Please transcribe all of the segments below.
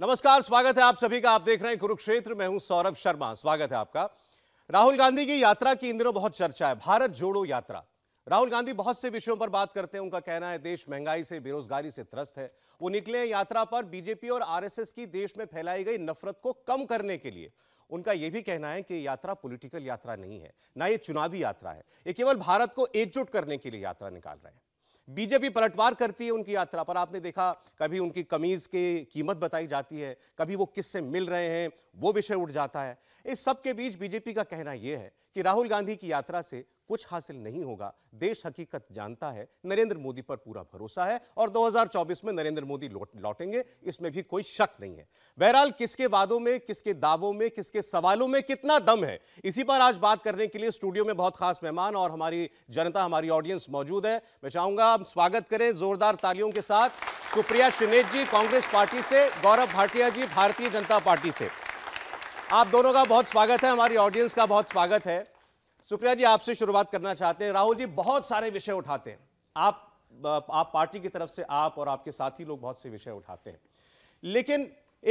नमस्कार स्वागत है आप सभी का आप देख रहे हैं कुरुक्षेत्र में हूं सौरभ शर्मा स्वागत है आपका राहुल गांधी की यात्रा की इन दिनों बहुत चर्चा है भारत जोड़ो यात्रा राहुल गांधी बहुत से विषयों पर बात करते हैं उनका कहना है देश महंगाई से बेरोजगारी से त्रस्त है वो निकले हैं यात्रा पर बीजेपी और आरएसएस की देश में फैलाई गई नफरत को कम करने के लिए उनका यह भी कहना है कि यात्रा पॉलिटिकल यात्रा नहीं है ना ये चुनावी यात्रा है ये केवल भारत को एकजुट करने के लिए यात्रा निकाल रहे हैं बीजेपी पलटवार करती है उनकी यात्रा पर आपने देखा कभी उनकी कमीज की कीमत बताई जाती है कभी वो किससे मिल रहे हैं वो विषय उठ जाता है इस सब के बीच बीजेपी का कहना यह है कि राहुल गांधी की यात्रा से कुछ हासिल नहीं होगा देश हकीकत जानता है नरेंद्र मोदी पर पूरा भरोसा है और 2024 में नरेंद्र मोदी लौटेंगे इसमें भी कोई शक नहीं है बहरहाल किसके वादों में किसके दावों में किसके सवालों में कितना दम है इसी पर आज बात करने के लिए स्टूडियो में बहुत खास मेहमान और हमारी जनता हमारी ऑडियंस मौजूद है मैं चाहूंगा आप स्वागत करें जोरदार तालियों के साथ सुप्रिया श्रीनेत जी कांग्रेस पार्टी से गौरव भाटिया जी भारतीय जनता पार्टी से आप दोनों का बहुत स्वागत है हमारी ऑडियंस का बहुत स्वागत है सुप्रिया जी आपसे शुरुआत करना चाहते हैं राहुल जी बहुत सारे विषय उठाते हैं आप आप पार्टी की तरफ से आप और आपके साथी लोग बहुत से विषय उठाते हैं लेकिन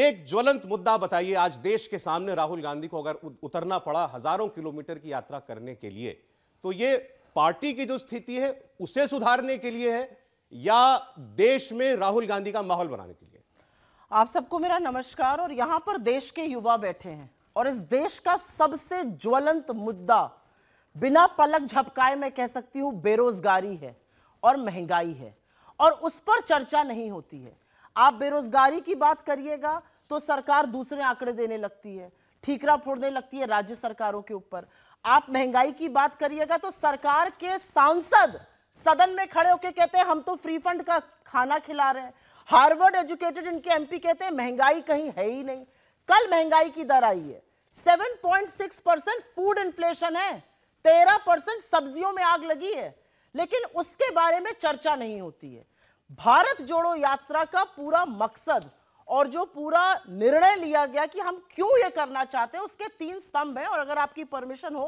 एक ज्वलंत मुद्दा बताइए आज देश के सामने राहुल गांधी को अगर उतरना पड़ा हजारों किलोमीटर की यात्रा करने के लिए तो ये पार्टी की जो स्थिति है उसे सुधारने के लिए है या देश में राहुल गांधी का माहौल बनाने के लिए आप सबको मेरा नमस्कार और यहां पर देश के युवा बैठे हैं और इस देश का सबसे ज्वलंत मुद्दा बिना पलक झपकाए मैं कह सकती हूँ बेरोजगारी है और महंगाई है और उस पर चर्चा नहीं होती है आप बेरोजगारी की बात करिएगा तो सरकार दूसरे आंकड़े देने लगती है ठीकरा फोड़ने लगती है राज्य सरकारों के ऊपर आप महंगाई की बात करिएगा तो सरकार के सांसद सदन में खड़े होकर कहते हैं हम तो फ्री फंड का खाना खिला रहे हैं हार्वर्ड एजुकेटेड इनके एमपी कहते हैं महंगाई कहीं है ही नहीं कल महंगाई की दर आई है 7.6 परसेंट फूड इन्फ्लेशन है 13 परसेंट सब्जियों में आग लगी है लेकिन उसके बारे में चर्चा नहीं होती है भारत जोड़ो यात्रा का पूरा मकसद और जो पूरा निर्णय लिया गया कि हम क्यों ये करना चाहते हैं उसके तीन स्तंभ हैं और अगर आपकी परमिशन हो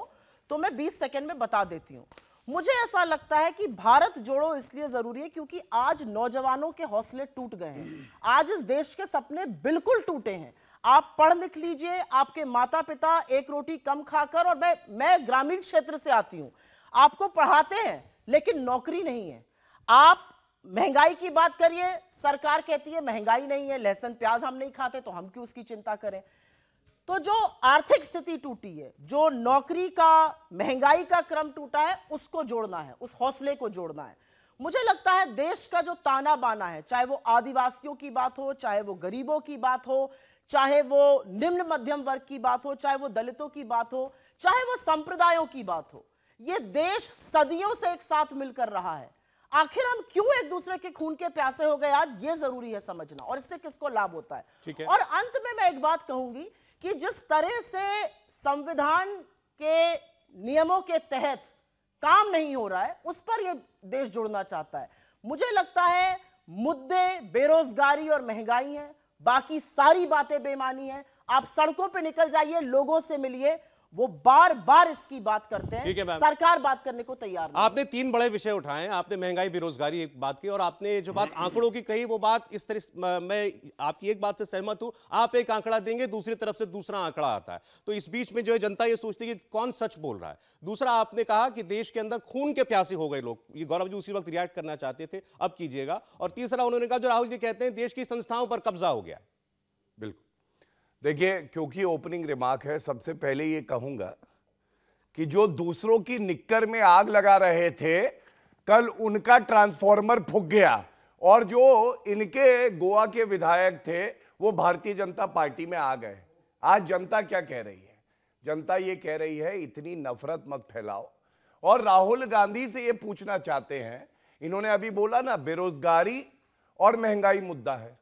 तो मैं 20 सेकंड में बता देती हूँ मुझे ऐसा लगता है कि भारत जोड़ो इसलिए जरूरी है क्योंकि आज नौजवानों के हौसले टूट गए हैं आज इस देश के सपने बिल्कुल टूटे हैं आप पढ़ लिख लीजिए आपके माता पिता एक रोटी कम खाकर और मैं मैं ग्रामीण क्षेत्र से आती हूं आपको पढ़ाते हैं लेकिन नौकरी नहीं है आप महंगाई की बात करिए सरकार कहती है महंगाई नहीं है लहसन प्याज हम नहीं खाते तो हम क्यों उसकी चिंता करें तो जो आर्थिक स्थिति टूटी है जो नौकरी का महंगाई का क्रम टूटा है उसको जोड़ना है उस हौसले को जोड़ना है मुझे लगता है देश का जो ताना बाना है चाहे वो आदिवासियों की बात हो चाहे वो गरीबों की बात हो चाहे वो निम्न मध्यम वर्ग की बात हो चाहे वो दलितों की बात हो चाहे वो संप्रदायों की बात हो ये देश सदियों से एक साथ मिलकर रहा है आखिर हम क्यों एक दूसरे के खून के प्यासे हो गए आज ये जरूरी है समझना और इससे किसको लाभ होता है और अंत में मैं एक बात कहूंगी कि जिस तरह से संविधान के नियमों के तहत काम नहीं हो रहा है उस पर यह देश जुड़ना चाहता है मुझे लगता है मुद्दे बेरोजगारी और महंगाई है बाकी सारी बातें बेमानी है आप सड़कों पे निकल जाइए लोगों से मिलिए वो बार बार इसकी बात करते हैं है सरकार बात करने को तैयार आपने तीन बड़े विषय उठाए आपने महंगाई बेरोजगारी एक बात की और आपने जो बात हम्म। आंकड़ों की कही वो बात इस तरह मैं आपकी एक बात से सहमत हूं आप एक आंकड़ा देंगे दूसरी तरफ से दूसरा आंकड़ा आता है तो इस बीच में जो है जनता ये सोचती है कि कौन सच बोल रहा है दूसरा आपने कहा कि देश के अंदर खून के प्यासे हो गए लोग ये गौरव जी उसी वक्त रिएक्ट करना चाहते थे अब कीजिएगा और तीसरा उन्होंने कहा जो राहुल जी कहते हैं देश की संस्थाओं पर कब्जा हो गया बिल्कुल देखिए क्योंकि ओपनिंग रिमार्क है सबसे पहले ये कहूंगा कि जो दूसरों की निक्कर में आग लगा रहे थे कल उनका ट्रांसफॉर्मर फूक गया और जो इनके गोवा के विधायक थे वो भारतीय जनता पार्टी में आ गए आज जनता क्या कह रही है जनता ये कह रही है इतनी नफरत मत फैलाओ और राहुल गांधी से ये पूछना चाहते हैं इन्होंने अभी बोला ना बेरोजगारी और महंगाई मुद्दा है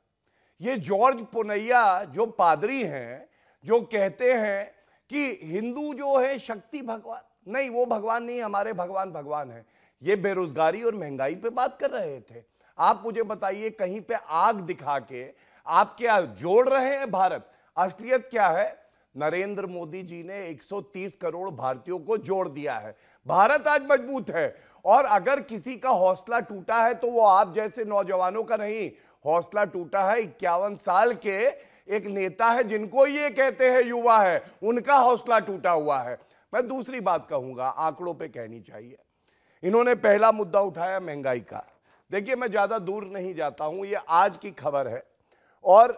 ये जॉर्ज पुनैया जो पादरी हैं जो कहते हैं कि हिंदू जो है शक्ति भगवान नहीं वो भगवान नहीं हमारे भगवान भगवान है ये बेरोजगारी और महंगाई पे बात कर रहे थे आप मुझे बताइए कहीं पे आग दिखा के आप क्या जोड़ रहे हैं भारत असलियत क्या है नरेंद्र मोदी जी ने 130 करोड़ भारतीयों को जोड़ दिया है भारत आज मजबूत है और अगर किसी का हौसला टूटा है तो वो आप जैसे नौजवानों का नहीं हौसला टूटा है इक्यावन साल के एक नेता है जिनको ये कहते हैं युवा है उनका हौसला टूटा हुआ है मैं दूसरी बात कहूंगा आंकड़ों पे कहनी चाहिए इन्होंने पहला मुद्दा उठाया महंगाई का देखिए मैं ज़्यादा दूर नहीं जाता हूं ये आज की खबर है और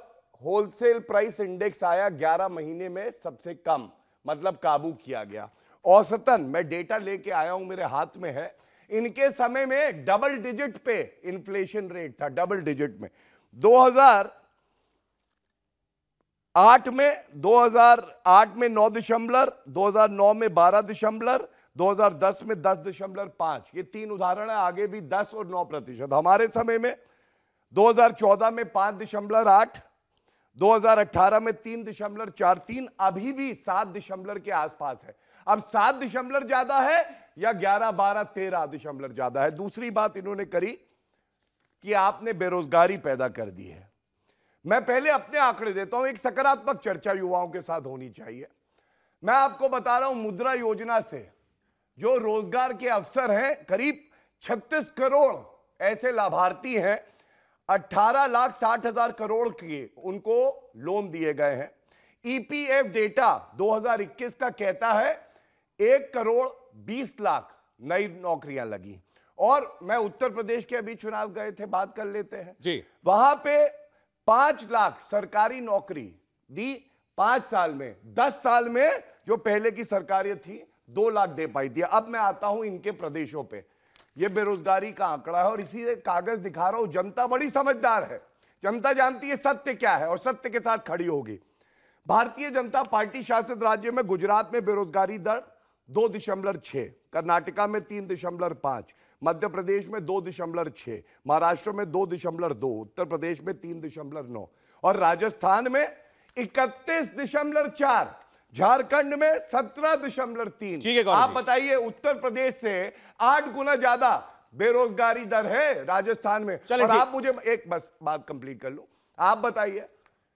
होलसेल प्राइस इंडेक्स आया ग्यारह महीने में सबसे कम मतलब काबू किया गया औसतन मैं डेटा लेके आया हूं मेरे हाथ में है इनके समय में डबल डिजिट पे इन्फ्लेशन रेट था डबल डिजिट में 2008 में 2008 में नौ दशमलव 2009 में बारह दशमलव 2010 में दस दशमलव पांच ये तीन उदाहरण है आगे भी 10 और 9 प्रतिशत हमारे समय में 2014 में पांच दशमलव आठ 2018 में तीन दशमलव चार तीन अभी भी सात दशमलव के आसपास है अब सात दशमलव ज्यादा है या ग्यारह बारह तेरह दशमलव ज्यादा है दूसरी बात इन्होंने करी कि आपने बेरोजगारी पैदा कर दी है मैं पहले अपने आंकड़े देता हूं एक सकारात्मक चर्चा युवाओं के साथ होनी चाहिए मैं आपको बता रहा हूं मुद्रा योजना से जो रोजगार के अवसर हैं करीब 36 करोड़ ऐसे लाभार्थी हैं 18 लाख साठ हजार करोड़ के उनको लोन दिए गए हैं ईपीएफ डेटा 2021 का कहता है एक करोड़ बीस लाख नई नौकरियां लगी और मैं उत्तर प्रदेश के अभी चुनाव गए थे बात कर लेते हैं जी वहां पे पांच लाख सरकारी नौकरी दी पांच साल में दस साल में जो पहले की सरकारें थी दो लाख दे पाई थी अब मैं आता हूं इनके प्रदेशों पे ये बेरोजगारी का आंकड़ा है और इसी कागज दिखा रहा हूं जनता बड़ी समझदार है जनता जानती है सत्य क्या है और सत्य के साथ खड़ी होगी भारतीय जनता पार्टी शासित राज्य में गुजरात में बेरोजगारी दर दो दशमलव छः कर्नाटका में तीन दशमलव पाँच मध्य प्रदेश में दो दशमलव छः महाराष्ट्र में दो दशमलव दो उत्तर प्रदेश में तीन दशमलव नौ और राजस्थान में इकतीस दशमलव चार झारखंड में सत्रह दशमलव तीन आप बताइए उत्तर प्रदेश से आठ गुना ज्यादा बेरोजगारी दर है राजस्थान में और आप मुझे एक बस बात कंप्लीट कर लो आप बताइए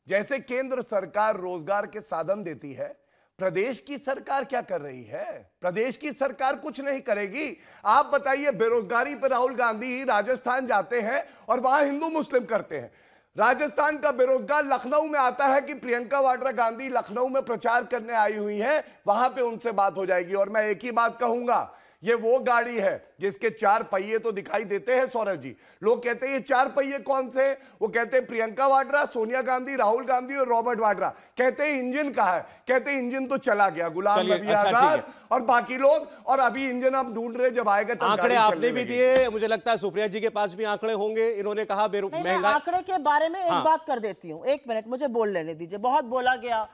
जैसे केंद्र सरकार रोजगार के साधन देती है प्रदेश की सरकार क्या कर रही है प्रदेश की सरकार कुछ नहीं करेगी आप बताइए बेरोजगारी पर राहुल गांधी राजस्थान जाते हैं और वहां हिंदू मुस्लिम करते हैं राजस्थान का बेरोजगार लखनऊ में आता है कि प्रियंका वाड्रा गांधी लखनऊ में प्रचार करने आई हुई हैं वहां पे उनसे बात हो जाएगी और मैं एक ही बात कहूंगा ये वो गाड़ी है जिसके चार पहिए तो दिखाई देते हैं सौरभ जी लोग कहते हैं ये चार पहिए कौन से वो कहते हैं प्रियंका वाड्रा सोनिया गांधी राहुल गांधी और रॉबर्ट वाड्रा कहते हैं इंजन कहा है कहते हैं इंजन तो चला गया गुलाम नबी अच्छा, आजाद और बाकी लोग और अभी इंजन आप ढूंढ रहे जब आएगा तो आंकड़े आपने भी दिए मुझे लगता है सुप्रिया जी के पास भी आंकड़े होंगे इन्होंने कहा आंकड़े के बारे में एक हाँ। बात कर देती हूँ एक मिनट मुझे बोल लेने दीजिए बहुत बोला गया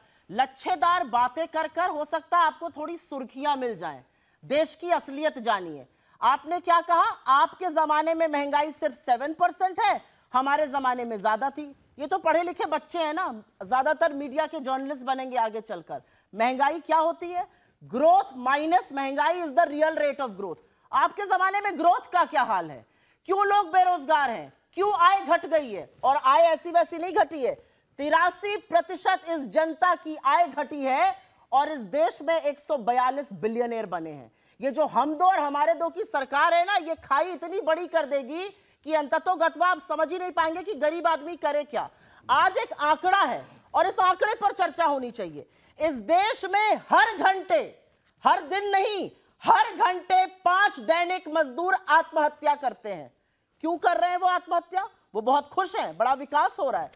लच्छेदार बातें कर कर हो सकता है आपको थोड़ी सुर्खियां मिल जाएं देश की असलियत जानिए आपने क्या कहा आपके जमाने में महंगाई सिर्फ सेवन परसेंट है हमारे जमाने में ज्यादा थी ये तो पढ़े लिखे बच्चे हैं ना ज्यादातर मीडिया के जर्नलिस्ट बनेंगे आगे चलकर महंगाई क्या होती है ग्रोथ माइनस महंगाई is the real rate of growth आपके जमाने में ग्रोथ का क्या हाल है क्यों लोग बेरोजगार हैं क्यों आय घट गई है और आय ऐसी वैसी नहीं घटी है तिरासी प्रतिशत इस जनता की आय घटी है और इस देश में 142 बिलियनियर बने हैं ये जो हम दो और हमारे दो की सरकार है ना ये खाई इतनी बड़ी कर देगी कि अंततो गतवा आप समझ ही नहीं पाएंगे कि गरीब आदमी करे क्या आज एक आंकड़ा है और इस आंकड़े पर चर्चा होनी चाहिए इस देश में हर घंटे हर दिन नहीं हर घंटे पांच दैनिक मजदूर आत्महत्या करते हैं क्यों कर रहे हैं वो आत्महत्या वो बहुत खुश हैं बड़ा विकास हो रहा है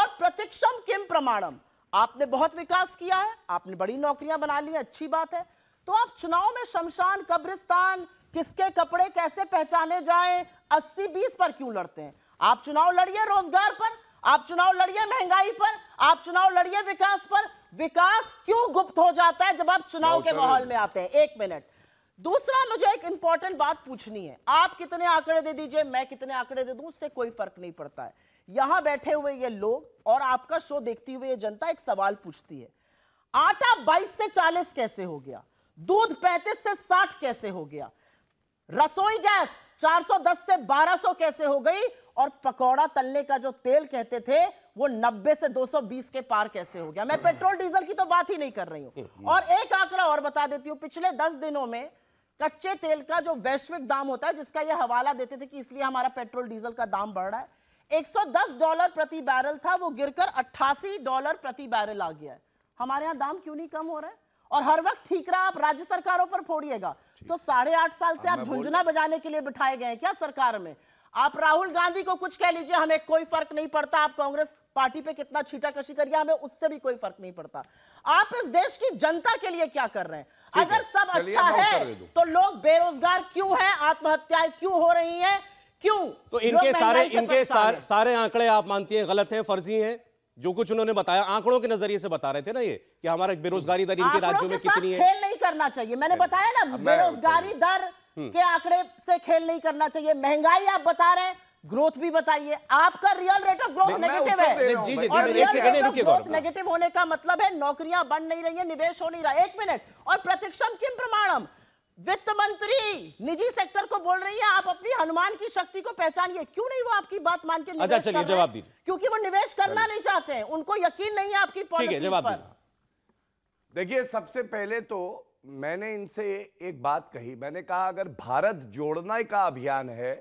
और प्रतिक्षम किम प्रमाणम आपने बहुत विकास किया है आपने बड़ी नौकरियां बना ली अच्छी बात है तो आप चुनाव में शमशान कब्रिस्तान किसके कपड़े कैसे पहचाने जाएं 80 बीस पर क्यों लड़ते हैं आप चुनाव लड़िए रोजगार पर आप चुनाव लड़िए महंगाई पर आप चुनाव लड़िए विकास पर विकास क्यों गुप्त हो जाता है जब आप चुनाव के माहौल में आते हैं एक मिनट दूसरा मुझे एक इंपॉर्टेंट बात पूछनी है आप कितने आंकड़े दे दीजिए मैं कितने आंकड़े दे दू उससे कोई फर्क नहीं पड़ता है यहां बैठे हुए ये लोग और आपका शो देखती हुई ये जनता एक सवाल पूछती है आटा 22 से 40 कैसे हो गया दूध पैंतीस से साठ कैसे हो गया रसोई गैस 410 से 1200 कैसे हो गई और पकौड़ा तलने का जो तेल कहते थे वो 90 से 220 के पार कैसे हो गया मैं पेट्रोल डीजल की तो बात ही नहीं कर रही हूं हम्म। और एक आंकड़ा और बता देती हूं पिछले 10 दिनों में कच्चे तेल का जो वैश्विक दाम होता है जिसका ये हवाला देते थे कि इसलिए हमारा पेट्रोल डीजल का दाम बढ़ रहा है 110 डॉलर प्रति बैरल था वो गिरकर अट्ठासी डॉलर प्रति बैरल आ गया है हमारे यहाँ दाम क्यों नहीं कम हो रहा है और हर वक्त रहा आप राज्य सरकारों पर फोड़िएगा तो साढ़े आठ साल से आप झुंझुना बजाने के लिए बिठाए गए क्या सरकार में आप राहुल गांधी को कुछ कह लीजिए हमें कोई फर्क नहीं पड़ता आप कांग्रेस पार्टी पे कितना छीटा कशी करिए हमें उससे भी कोई फर्क नहीं पड़ता आप इस देश की जनता के लिए क्या कर रहे हैं अगर सब अच्छा है तो लोग बेरोजगार क्यों हैं आत्महत्याएं क्यों हो रही हैं क्यों तो इनके सारे इनके सारे आंकड़े आप मानती हैं गलत हैं फर्जी हैं जो कुछ उन्होंने बताया आंकड़ों के नजरिए से बता रहे थे ना ये कि हमारा बेरोजगारी दर इनके राज्यों में कितनी है खेल नहीं करना चाहिए मैंने बताया ना बेरोजगारी दर हम्म। के आंकड़े से खेल नहीं करना चाहिए महंगाई आप बता रहे ग्रोथ भी बताइए आपका real rate of growth negative है जी जी और एक सेकंड रुकिए ग्रोथ नेगेटिव होने का मतलब है नौकरियां बन नहीं रही है निवेश हो नहीं रहा एक मिनट और प्रतिक्षण किम प्रमाणम वित्त मंत्री निजी सेक्टर को बोल रही है आप अपनी हनुमान की शक्ति को पहचानिए क्यों नहीं वो आपकी बात मान के अच्छा चलिए अच्छा, जवाब दीजिए क्योंकि वो निवेश करना नहीं चाहते हैं उनको यकीन नहीं है आपकी ठीक है जवाब देखिए सबसे पहले तो मैंने इनसे एक बात कही मैंने कहा अगर भारत जोड़ने का अभियान है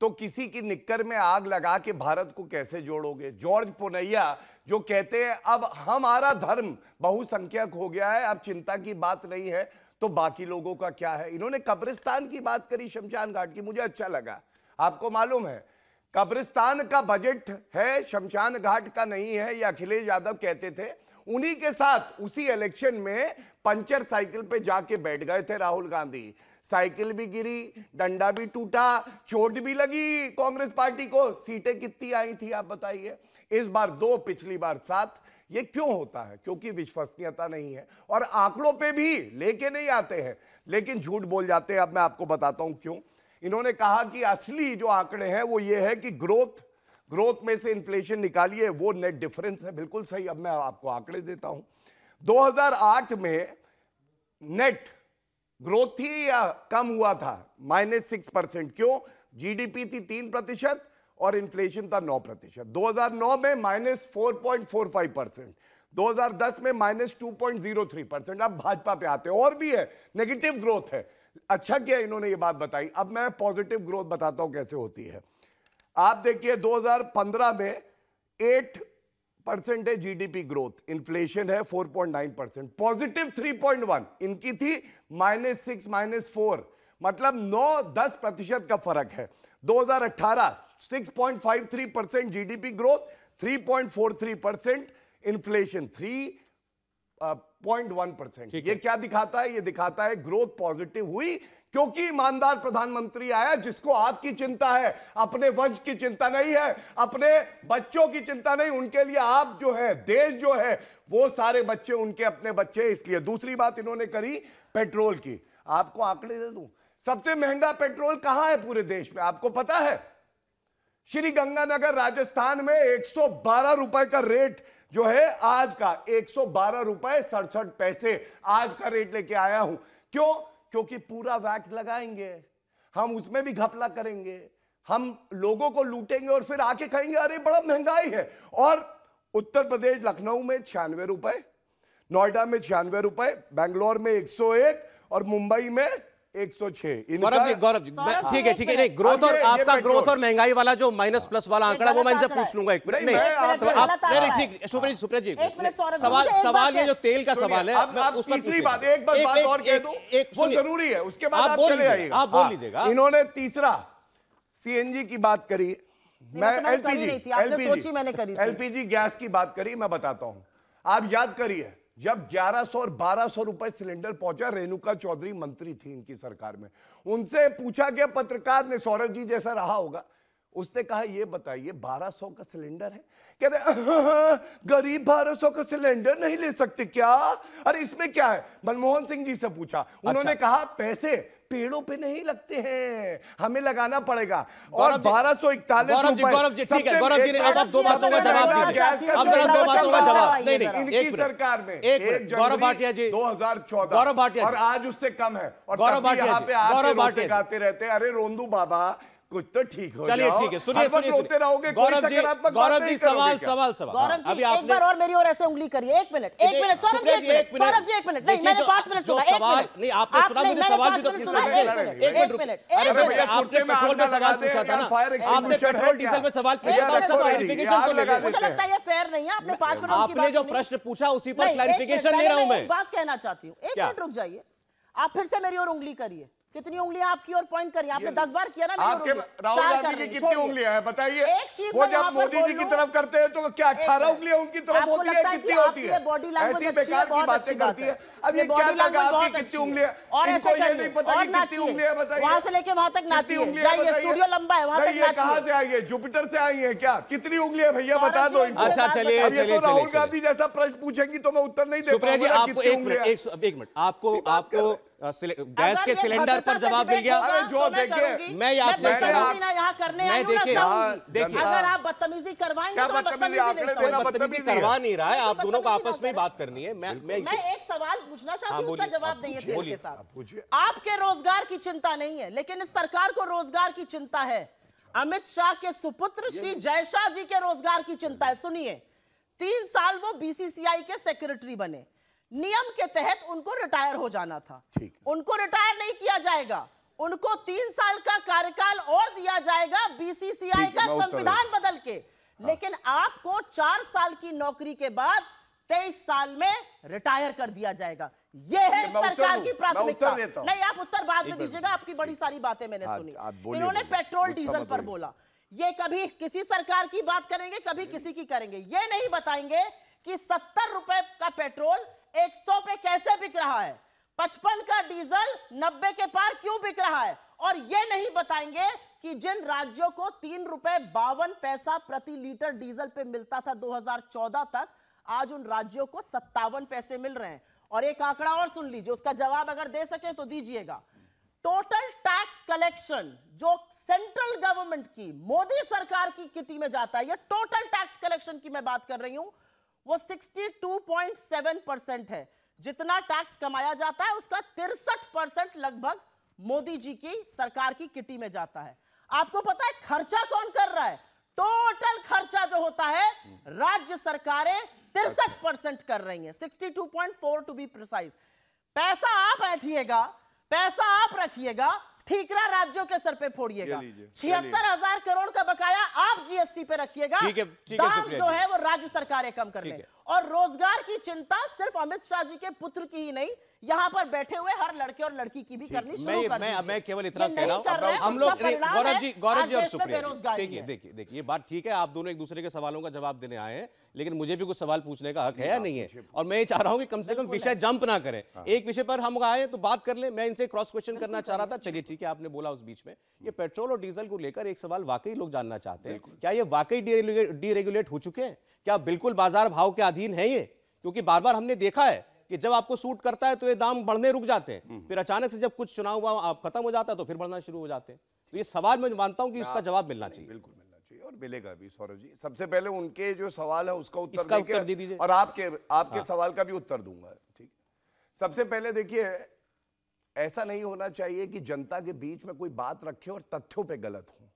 तो किसी की निक्कर में आग लगा के भारत को कैसे जोड़ोगे जॉर्ज पुनैया जो कहते हैं अब हमारा धर्म बहुसंख्यक हो गया है अब चिंता की बात नहीं है तो बाकी लोगों का क्या है इन्होंने कब्रिस्तान की बात करी शमशान घाट की मुझे अच्छा लगा आपको मालूम है कब्रिस्तान का बजट है शमशान घाट का नहीं है या अखिलेश यादव कहते थे उन्हीं के साथ उसी इलेक्शन में पंचर साइकिल पे जाके बैठ गए थे राहुल गांधी साइकिल भी गिरी डंडा भी टूटा चोट भी लगी कांग्रेस पार्टी को सीटें कितनी आई थी आप बताइए इस बार दो पिछली बार सात ये क्यों होता है क्योंकि विश्वसनीयता नहीं है और आंकड़ों पे भी लेके नहीं आते हैं लेकिन झूठ बोल जाते हैं अब मैं आपको बताता हूं क्यों इन्होंने कहा कि असली जो आंकड़े हैं वो ये है कि ग्रोथ ग्रोथ में से इन्फ्लेशन निकालिए वो नेट डिफरेंस है बिल्कुल सही अब मैं आपको आंकड़े देता हूं 2008 में नेट ग्रोथ थी या कम हुआ था माइनस सिक्स परसेंट क्यों जीडीपी थी तीन प्रतिशत और इन्फ्लेशन था 9 प्रतिशत दो में माइनस 4.45 परसेंट 2010 में माइनस 2.03 परसेंट अब भाजपा पे आते हैं और भी है नेगेटिव ग्रोथ है अच्छा किया इन्होंने ये बात बताई अब मैं पॉजिटिव ग्रोथ बताता हूं कैसे होती है आप देखिए 2015 में 8 परसेंट है जीडीपी ग्रोथ इन्फ्लेशन है 4.9 परसेंट पॉजिटिव 3.1 इनकी थी माइनस सिक्स माइनस फोर मतलब 9-10 प्रतिशत का फर्क है 2018 6.53 percent GDP growth 3.43 percent inflation 3.1 percent ये क्या दिखाता है ये दिखाता है ग्रोथ पॉजिटिव हुई क्योंकि ईमानदार प्रधानमंत्री आया जिसको आपकी चिंता है अपने वंश की चिंता नहीं है अपने बच्चों की चिंता नहीं उनके लिए आप जो है देश जो है वो सारे बच्चे उनके अपने बच्चे इसलिए दूसरी बात इन्होंने करी पेट्रोल की आपको आंकड़े दे दूं सबसे महंगा पेट्रोल कहां है पूरे देश में आपको पता है श्री गंगानगर राजस्थान में 112 रुपए का रेट जो है आज का 112 रुपए सड़सठ पैसे आज का रेट लेके आया हूं क्यों क्योंकि पूरा वैट लगाएंगे हम उसमें भी घपला करेंगे हम लोगों को लूटेंगे और फिर आके कहेंगे अरे बड़ा महंगाई है और उत्तर प्रदेश लखनऊ में छियानवे रुपए नोएडा में छियानवे रुपए बेंगलोर में 101 और मुंबई में एक सौ छह जी गौरव जी ठीक है ठीक है नहीं ग्रोथ और आपका ग्रोथ और महंगाई वाला जो माइनस हाँ। प्लस वाला आंकड़ा वो मैं इनसे पूछ लूंगा एक मिनट नहीं आप ठीक सुप्रिया सुप्रिया जी सवाल सवाल ये जो तेल का सवाल है उस बात एक वो जरूरी है उसके बाद आप बोल लीजिएगा आप बोल हाँ, लीजिएगा इन्होंने तीसरा सीएनजी की बात करी मैं एलपीजी एलपीजी एलपीजी गैस की बात करी मैं बताता हूँ आप याद करिए जब 1100 और 1200 रुपए सिलेंडर पहुंचा रेणुका चौधरी मंत्री थी इनकी सरकार में उनसे पूछा गया पत्रकार ने सौरभ जी जैसा रहा होगा उसने कहा ये बताइए 1200 का सिलेंडर है कहते गरीब 1200 का सिलेंडर नहीं ले सकते क्या अरे इसमें क्या है मनमोहन सिंह जी से पूछा उन्होंने अच्छा। कहा पैसे पेड़ों पे नहीं लगते हैं हमें लगाना पड़ेगा और बारह सौ इकतालीस इनकी सरकार में एक गौरव भाटिया जी दो हजार चौदह गौरव भाटिया और आज उससे कम है और गौरव भाटिया रहते हैं अरे रोंदू बाबा कुछ तो ठीक हो चलिए ठीक है सुनिए सुनिए रहोगे गौरव जी गौरव जी सवाल सवाल सवाल गौरव जी एक बार और मेरी और ऐसे उंगली करिए एक मिनट एक मिनट सौरभ जी एक मिनट सौरभ जी एक मिनट नहीं मैंने पांच मिनट सुना सवाल नहीं आपने सुना मुझे सवाल भी तो, तो एक मिनट अरे भैया आपने पेट्रोल सवाल पूछा था ना आपने पेट्रोल डीजल सवाल पूछा था उसका क्लैरिफिकेशन तो मुझे लगता है ये फेयर नहीं है आपने पांच मिनट आपने जो प्रश्न पूछा उसी पर क्लैरिफिकेशन ले रहा हूं मैं बात कहना चाहती हूँ एक मिनट रुक जाइए आप फिर से मेरी और उंगली करिए कितनी उंगलियां आपकी और पॉइंट करी आपने दस बार किया ना आपके राहुल गांधी की कितनी उंगलियां हैं बताइए वो जब मोदी जी की तरफ करते हैं तो क्या अठारह उंगलियां उनकी तरफ होती है कितनी होती है बॉडी ऐसी बेकार की बातें करती है अब ये क्या लगा आपकी कितनी उंगलियां इनको ये नहीं पता कि कितनी उंगलियां बताइए वहां से लेके वहां तक नाची है स्टूडियो लंबा है वहां तक ये कहां से आई है जुपिटर से आई है क्या कितनी उंगलियां भैया बता दो इनको अच्छा चलिए तो चलिए राहुल गांधी जैसा प्रश्न पूछेंगी तो मैं उत्तर नहीं दे पाऊंगा आपको एक मिनट आपको आपको गैस के सिलेंडर पर जवाब मिल गया अरे जो देखिए तो मैं आपसे कह रहा हूँ यहाँ करने मैं देखिए हाँ, हाँ, देखिए अगर आप बदतमीजी करवाएंगे तो बदतमीजी बदतमीजी करवा नहीं रहा है आप दोनों को आपस में ही बात करनी है मैं मैं एक सवाल पूछना चाहता हाँ, हूँ उसका जवाब नहीं है आपके रोजगार की चिंता नहीं है लेकिन इस सरकार को रोजगार की चिंता है अमित शाह के सुपुत्र श्री जय शाह जी के रोजगार की चिंता है सुनिए तीन साल वो बीसीसीआई के सेक्रेटरी बने नियम के तहत उनको रिटायर हो जाना था उनको रिटायर नहीं किया जाएगा उनको तीन साल का कार्यकाल और दिया जाएगा बीसीसीआई का संविधान बदल के हाँ। लेकिन आपको चार साल की नौकरी के बाद तेईस साल में रिटायर कर दिया जाएगा यह है सरकार की प्राथमिकता नहीं आप उत्तर बाद में दीजिएगा आपकी बड़ी सारी बातें मैंने हाँ, सुनी इन्होंने पेट्रोल डीजल पर बोला ये कभी किसी सरकार की बात करेंगे कभी किसी की करेंगे ये नहीं बताएंगे कि सत्तर रुपए का पेट्रोल 100 पे कैसे बिक रहा है पचपन का डीजल नब्बे के पार क्यों बिक रहा है और यह नहीं बताएंगे कि जिन राज्यों को तीन रुपए बावन पैसा प्रति लीटर डीजल पे मिलता था 2014 तक आज उन राज्यों को सत्तावन पैसे मिल रहे हैं और एक आंकड़ा और सुन लीजिए उसका जवाब अगर दे सके तो दीजिएगा टोटल टैक्स कलेक्शन जो सेंट्रल गवर्नमेंट की मोदी सरकार की किटी में जाता है यह टोटल टैक्स कलेक्शन की मैं बात कर रही हूं वो 62.7 परसेंट है जितना टैक्स कमाया जाता है उसका तिरसठ परसेंट लगभग मोदी जी की सरकार की किटी में जाता है आपको पता है खर्चा कौन कर रहा है टोटल खर्चा जो होता है राज्य सरकारें तिरसठ परसेंट कर रही हैं 62.4 टू बी प्रिसाइज पैसा आप बैठिएगा पैसा आप रखिएगा ठीकरा राज्यों के सर पे फोड़िएगा छिहत्तर हजार करोड़ का बकाया आप जीएसटी पे रखिएगा जो है वो राज्य सरकारें कम कर ले और रोजगार की चिंता सिर्फ अमित शाह जी के पुत्र की ही नहीं यहाँ पर बैठे हुए हर लड़के और लड़की की भी करनी शुरू मैं, कर मैं, मैं केवल इतना कह रहा हूँ हम लोग गौरव जी गौरव जी और सुप्रिया देखिए देखिए देखिए बात ठीक है आप दोनों एक दूसरे के सवालों का जवाब देने आए हैं लेकिन मुझे भी कुछ सवाल पूछने का हक है या हाँ, नहीं है और मैं ये चाह रहा हूँ कि कम से कम विषय जंप ना करें हाँ। एक विषय पर हम आए तो बात कर ले मैं इनसे क्रॉस क्वेश्चन करना चाह रहा था चलिए ठीक है आपने बोला उस बीच में ये पेट्रोल और डीजल को लेकर एक सवाल वाकई लोग जानना चाहते हैं क्या ये वाकई डीरेगुलेट हो चुके हैं क्या बिल्कुल बाजार भाव के अधीन है ये क्योंकि बार बार हमने देखा है कि जब आपको सूट करता है तो ये दाम बढ़ने रुक जाते हैं हम्म। फिर अचानक से जब कुछ चुनाव हुआ आप खत्म हो जाता है तो फिर बढ़ना शुरू हो जाते हैं तो ये सवाल मैं मानता हूँ कि इसका हाँ। जवाब मिलना चाहिए बिल्कुल मिलना चाहिए और मिलेगा भी सौरभ जी सबसे पहले उनके जो सवाल है उसका उत्तर इसका उत्तर दे दीजिए और आपके आपके हाँ। सवाल का भी उत्तर दूंगा ठीक सबसे पहले देखिए ऐसा नहीं होना चाहिए कि जनता के बीच में कोई बात रखे और तथ्यों पर गलत हो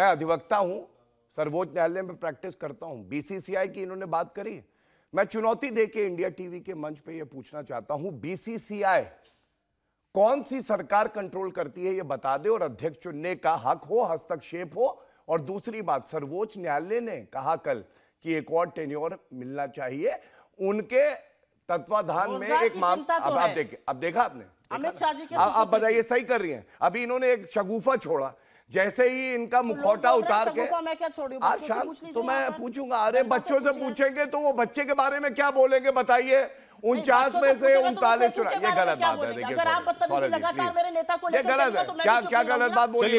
मैं अधिवक्ता हूं सर्वोच्च न्यायालय में प्रैक्टिस करता हूं बीसीसीआई की इन्होंने बात करी मैं चुनौती देके इंडिया टीवी के मंच पे ये पूछना चाहता हूं बीसीसीआई कौन सी सरकार कंट्रोल करती है ये बता दे और अध्यक्ष चुनने का हक हो हस्तक्षेप हो और दूसरी बात सर्वोच्च न्यायालय ने कहा कल कि एक और टेन्योर मिलना चाहिए उनके तत्वाधान में एक मान तो अब आप देखिए अब देखा आपने अमित शाह जी आप बताइए सही कर रही हैं अभी इन्होंने एक शगुफा छोड़ा जैसे ही इनका तो मुखौटा उतार अच्छा, के आप शांत तो मैं पूछूंगा अरे बच्चों से पूछेंगे तो वो बच्चे के बारे में क्या बोलेंगे बताइए उनचास में से तो उनतालीस चुनाव ये गलत बात है देखिए ये गलत है तो क्या क्या गलत बात बोली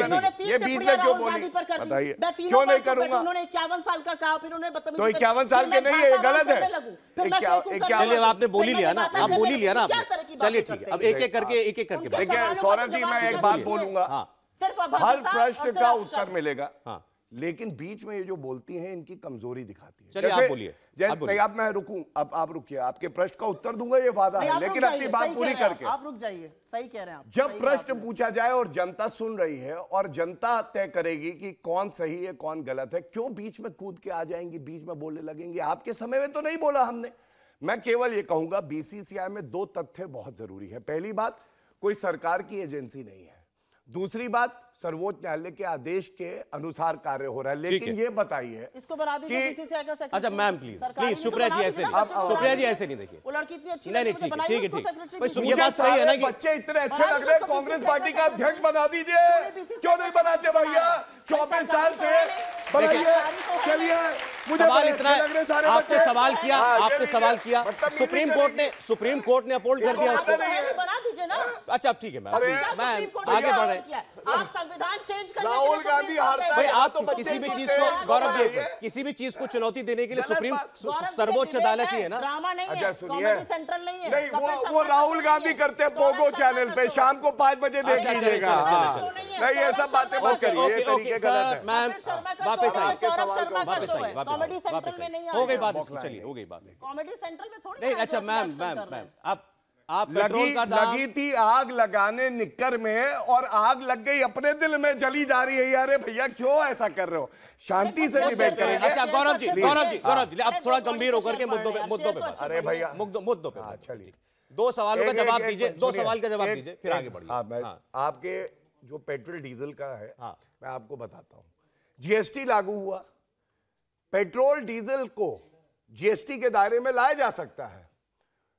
ये बीच में क्यों बोली बताइए क्यों नहीं करूंगा उन्होंने इक्यावन साल का कहा फिर उन्होंने तो इक्यावन साल के नहीं है ये गलत है चलिए आपने बोली लिया ना आप बोली लिया ना चलिए ठीक है अब एक एक करके एक एक करके देखिए सौरभ जी मैं एक बात बोलूंगा सिर्फ हर प्रश्न का उत्तर मिलेगा हाँ लेकिन बीच में ये जो बोलती हैं इनकी कमजोरी दिखाती है जैसे, आप बोलिए जैसे नहीं आप मैं रुकूं अब आप रुकिए आपके प्रश्न का उत्तर दूंगा ये वादा है लेकिन अपनी बात पूरी करके आप रुक जाइए सही कह रहे हैं आप जब प्रश्न पूछा जाए और जनता सुन रही है और जनता तय करेगी कि कौन सही है कौन गलत है क्यों बीच में कूद के आ जाएंगी बीच में बोलने लगेंगे आपके समय में तो नहीं बोला हमने मैं केवल ये कहूंगा बीसीसीआई में दो तथ्य बहुत जरूरी है पहली बात कोई सरकार की एजेंसी नहीं है दूसरी बात सर्वोच्च न्यायालय के आदेश के अनुसार कार्य हो रहा है लेकिन ये बताइए इसको बना दीजिए अच्छा ma'am please please Supriya ji ऐसे सुप्रिया जी ऐसे नहीं देखिए लड़की इतनी अच्छी नहीं नहीं तो ठीक है ठीक है ये बात सही है ना कि बच्चे इतने अच्छे लग रहे हैं कांग्रेस पार्टी का अध्यक्ष बना दीजिए क्यों नहीं बनाते भैया चौबीस साल से चलिए मुझे सवाल इतना है आपने सवाल किया हाँ, आपने सवाल किया मतलब सुप्रीम कोर्ट ने सुप्रीम कोर्ट ने अपोल्ड तो कर दिया उसको बना दीजिए ना अच्छा ठीक है मैम मैं आगे बढ़ रहे हैं संविधान चेंज करने राहुल गांधी हारता है तो आप तो किसी भी चीज को गौरव देव किसी भी चीज को चुनौती देने के लिए सुप्रीम सर्वोच्च अदालत ही है ना रामा नहीं अच्छा, है सेंट्रल नहीं है नहीं वो वो राहुल गांधी करते हैं पोगो चैनल पे शाम को पांच बजे देख अच्छा, लीजिएगा अच्छा, नहीं ये सब बातें मत करिए ये तरीके गलत है मैम तो वापस आइए वापस आइए वापस आइए हो गई बात चलिए हो गई बात कॉमेडी सेंट्रल में थोड़ी नहीं अच्छा मैम मैम मैम आप आप लगी लगी थी आग लगाने निकर में और आग लग गई अपने दिल में जली जा रही है अरे भैया क्यों ऐसा कर रहे हो शांति से डिबेट करेंगे अच्छा गौरव जी गौरव जी गौरव जी अब थोड़ा गंभीर होकर के मुद्दों पे मुद्दों पे अरे भैया मुद्दों पे हाँ, चलिए दो सवालों का जवाब दीजिए दो सवाल का जवाब दीजिए फिर आगे बढ़िए हाँ, हाँ। आपके जो पेट्रोल डीजल का है मैं आपको बताता हूँ जीएसटी लागू हुआ पेट्रोल डीजल को जीएसटी के दायरे में लाया जा सकता है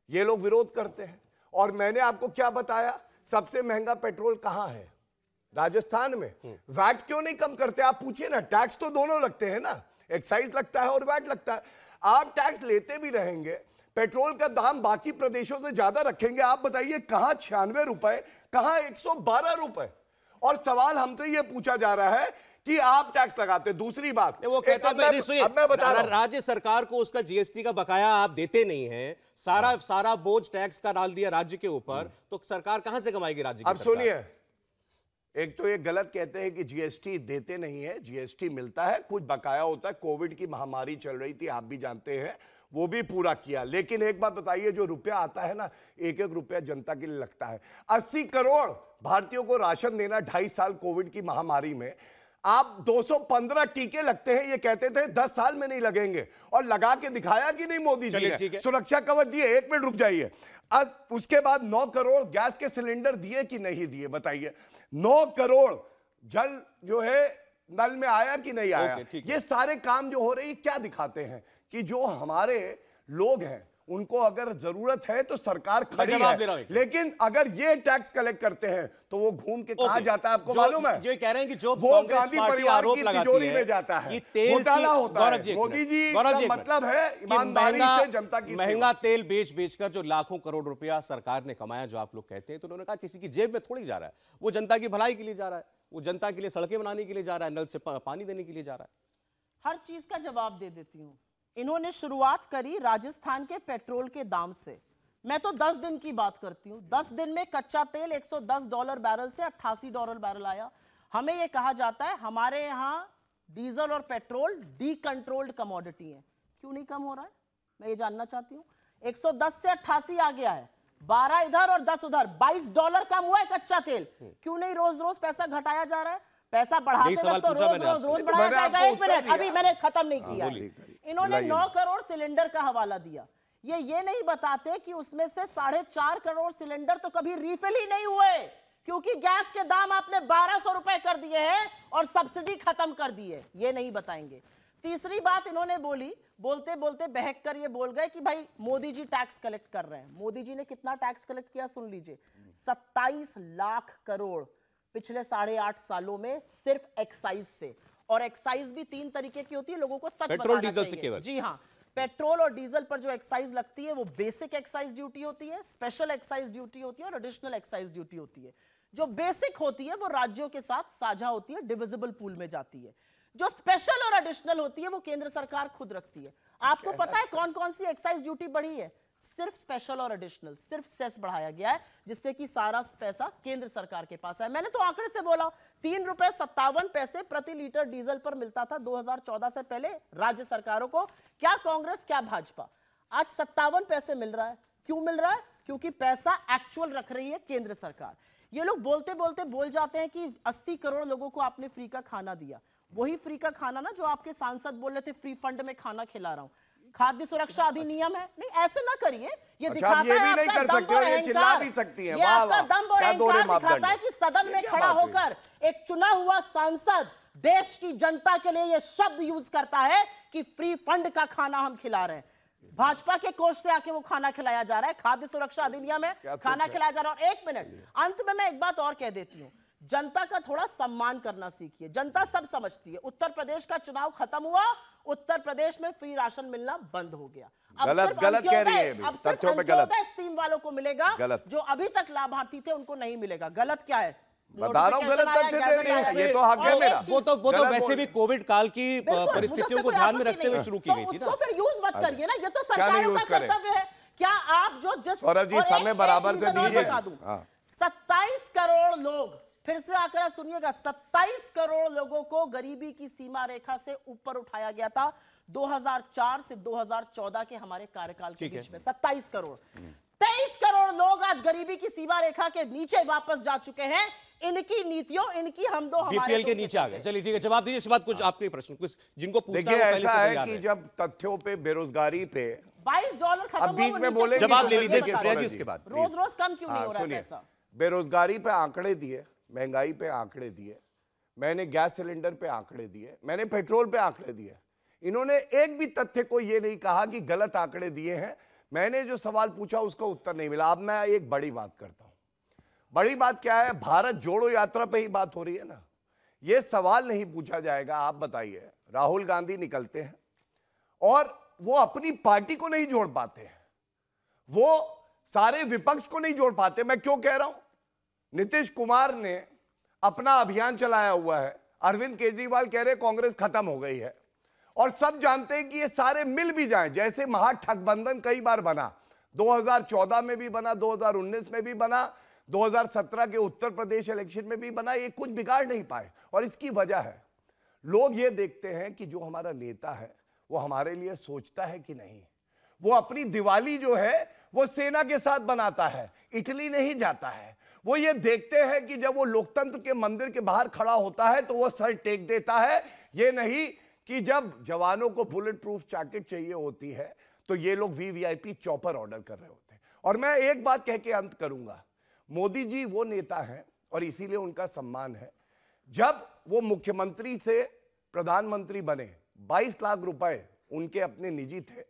ये लोग विरोध करते हैं और मैंने आपको क्या बताया सबसे महंगा पेट्रोल कहां है राजस्थान में हम्म। वैट क्यों नहीं कम करते आप पूछिए ना टैक्स तो दोनों लगते हैं ना एक्साइज लगता है और वैट लगता है आप टैक्स लेते भी रहेंगे पेट्रोल का दाम बाकी प्रदेशों से ज्यादा रखेंगे आप बताइए कहां छियानवे रुपए कहां एक सौ बारह रुपए और सवाल हमसे यह पूछा जा रहा है कि आप टैक्स लगाते दूसरी बात वो कहते हैं सुनिए राज्य सरकार को उसका जीएसटी का बकाया आप देते नहीं है सारा हाँ। सारा बोझ टैक्स का डाल दिया राज्य के ऊपर हम्म। तो सरकार कहां से कमाएगी राज्य अब सुनिए एक तो ये गलत कहते हैं कि जीएसटी देते नहीं है जीएसटी मिलता है कुछ बकाया होता है कोविड की महामारी चल रही थी आप भी जानते हैं वो भी पूरा किया लेकिन एक बात बताइए जो रुपया आता है ना एक एक रुपया जनता के लिए लगता है अस्सी करोड़ भारतीयों को राशन देना ढाई साल कोविड की महामारी में आप 215 टीके लगते हैं ये कहते थे 10 साल में नहीं लगेंगे और लगा के दिखाया कि नहीं मोदी जी ने सुरक्षा कवच दिए एक मिनट रुक जाइए अब उसके बाद 9 करोड़ गैस के सिलेंडर दिए कि नहीं दिए बताइए 9 करोड़ जल जो है नल में आया कि नहीं आया ये सारे काम जो हो रहे क्या दिखाते हैं कि जो हमारे लोग हैं उनको अगर जरूरत है तो सरकार खड़ी है लेकिन अगर ये टैक्स कलेक्ट करते हैं तो वो घूम के कहा जाता है आपको मालूम है ये कह रहे हैं कि जो वो गांधी परिवार की तिजोरी में जाता है घोटाला होता है मोदी जी का मतलब है ईमानदारी से जनता की महंगा तेल बेच बेचकर जो लाखों करोड़ रुपया सरकार ने कमाया जो आप लोग कहते हैं तो उन्होंने कहा किसी की जेब में थोड़ी जा रहा है वो जनता की भलाई के लिए जा रहा है वो जनता के लिए सड़कें बनाने के लिए जा रहा है नल से पानी देने के लिए जा रहा है हर चीज का जवाब दे देती हूँ इन्होंने शुरुआत करी राजस्थान के पेट्रोल के दाम से मैं तो 10 दिन की बात करती हूँ 10 दिन में कच्चा तेल 110 डॉलर बैरल से 88 डॉलर बैरल आया हमें यह कहा जाता है हमारे यहाँ डीजल और पेट्रोल डी कंट्रोल्ड कमोडिटी है क्यों नहीं कम हो रहा है मैं ये जानना चाहती हूँ 110 से 88 आ गया है 12 इधर और 10 उधर 22 डॉलर कम हुआ है कच्चा तेल हम्म। क्यों नहीं रोज रोज पैसा घटाया जा रहा है पैसा बढ़ाते तो रोज रोज रोज बढ़ाया जाएगा एक मिनट अभी मैंने खत्म नहीं हाँ, किया इन्होंने नौ करोड़ सिलेंडर का हवाला दिया ये ये नहीं बताते कि उसमें से साढ़े चार करोड़ सिलेंडर तो कभी रिफिल ही नहीं हुए क्योंकि गैस के दाम आपने बारह सौ रुपए कर दिए हैं और सब्सिडी खत्म कर दी है ये नहीं बताएंगे तीसरी बात इन्होंने बोली बोलते बोलते बहक कर ये बोल गए कि भाई मोदी जी टैक्स कलेक्ट कर रहे हैं मोदी जी ने कितना टैक्स कलेक्ट किया सुन लीजिए सत्ताईस लाख करोड़ पिछले साढ़े आठ सालों में सिर्फ एक्साइज से और एक्साइज भी तीन तरीके की होती है लोगों को सच पेट्रोल डीजल से केवल जी हाँ पेट्रोल और डीजल पर जो एक्साइज लगती है वो बेसिक एक्साइज ड्यूटी होती है स्पेशल एक्साइज ड्यूटी होती है और एडिशनल एक्साइज ड्यूटी होती है जो बेसिक होती है वो राज्यों के साथ साझा होती है डिविजिबल पूल में जाती है जो स्पेशल और एडिशनल होती है वो केंद्र सरकार खुद रखती है आपको पता है कौन कौन सी एक्साइज ड्यूटी बढ़ी है सिर्फ स्पेशल और एडिशनल सिर्फ सेस बढ़ाया गया है जिससे कि सारा पैसा केंद्र सरकार के पास है मैंने तो आंकड़े से बोला तीन रुपए सत्तावन पैसे प्रति लीटर डीजल पर मिलता था 2014 से पहले राज्य सरकारों को क्या कांग्रेस क्या भाजपा आज सत्तावन पैसे मिल रहा है क्यों मिल रहा है क्योंकि पैसा एक्चुअल रख रही है केंद्र सरकार ये लोग बोलते बोलते बोल जाते हैं कि अस्सी करोड़ लोगों को आपने फ्री का खाना दिया वही फ्री का खाना ना जो आपके सांसद बोल रहे थे फ्री फंड में खाना खिला रहा हूं खाद्य सुरक्षा अच्छा। अधिनियम है नहीं ऐसे ना करिए ये अच्छा, दिखाता ये भी कर सकते और ये चिल्ला भी सकती है वाह और अहंकार दिखाता है कि सदन में खड़ा होकर एक चुना हुआ सांसद देश की जनता के लिए ये शब्द यूज करता है कि फ्री फंड का खाना हम खिला रहे हैं भाजपा के कोष से आके वो खाना खिलाया जा रहा है खाद्य सुरक्षा अधिनियम है खाना खिलाया जा रहा है और एक मिनट अंत में मैं एक बात और कह देती हूँ जनता का थोड़ा सम्मान करना सीखिए जनता सब समझती है उत्तर प्रदेश का चुनाव खत्म हुआ उत्तर प्रदेश में फ्री राशन मिलना बंद हो गया गलत गलत कह रही है तथ्यों पे गलत स्कीम वालों को मिलेगा गलत जो अभी तक लाभार्थी थे उनको नहीं मिलेगा गलत क्या है बता रहा हूँ गलत तथ्य दे रही है ये तो हक है मेरा वो तो वो तो वैसे भी कोविड काल की परिस्थितियों को ध्यान में रखते हुए शुरू तो की गई थी ना फिर यूज मत अच्छा। करिए ना ये तो सरकार का कर्तव्य है क्या आप जो जिस जी समय बराबर से दीजिए हाँ। सत्ताईस करोड़ लोग फिर से आंकड़ा सुनिएगा 27 करोड़ लोगों को गरीबी की सीमा रेखा से ऊपर उठाया गया था 2004 से 2014 के हमारे कार्यकाल के बीच में 27 करोड़ 23 करोड़ लोग आज गरीबी की सीमा रेखा के नीचे वापस जा चुके हैं इनकी नीतियों इनकी हम दो बीपीएल के तो नीचे आ गए चलिए ठीक है जवाब दीजिए इस बात कुछ आपके प्रश्न कुछ जिनको देखिए ऐसा है कि जब तथ्यों पे बेरोजगारी पे बाईस डॉलर खत्म बीच में बोले जवाब तो ले लीजिए उसके बाद रोज रोज कम क्यों नहीं हाँ, हो रहा है बेरोजगारी पे आंकड़े दिए महंगाई पे आंकड़े दिए मैंने गैस सिलेंडर पे आंकड़े दिए मैंने पेट्रोल पे आंकड़े दिए इन्होंने एक भी तथ्य को ये नहीं कहा कि गलत आंकड़े दिए हैं मैंने जो सवाल पूछा उसका उत्तर नहीं मिला अब मैं एक बड़ी बात करता हूँ बड़ी बात क्या है भारत जोड़ो यात्रा पे ही बात हो रही है ना ये सवाल नहीं पूछा जाएगा आप बताइए राहुल गांधी निकलते हैं और वो अपनी पार्टी को नहीं जोड़ पाते हैं वो सारे विपक्ष को नहीं जोड़ पाते मैं क्यों कह रहा हूं नीतीश कुमार ने अपना अभियान चलाया हुआ है अरविंद केजरीवाल कह रहे कांग्रेस खत्म हो गई है और सब जानते हैं कि ये सारे मिल भी जाएं जैसे महाठगबंधन कई बार बना 2014 में भी बना 2019 में भी बना 2017 के उत्तर प्रदेश इलेक्शन में भी बना ये कुछ बिगाड़ नहीं पाए और इसकी वजह है लोग ये देखते हैं कि जो हमारा नेता है वो हमारे लिए सोचता है कि नहीं वो अपनी दिवाली जो है वो सेना के साथ बनाता है इटली नहीं जाता है वो ये देखते हैं कि जब वो लोकतंत्र के मंदिर के बाहर खड़ा होता है तो वो सर टेक देता है ये नहीं कि जब जवानों को बुलेट प्रूफ जैकेट चाहिए होती है तो ये लोग वीवीआईपी चौपर ऑर्डर कर रहे होते हैं और मैं एक बात कह के अंत करूंगा मोदी जी वो नेता हैं और इसीलिए उनका सम्मान है जब वो मुख्यमंत्री से प्रधानमंत्री बने 22 लाख रुपए उनके अपने निजी थे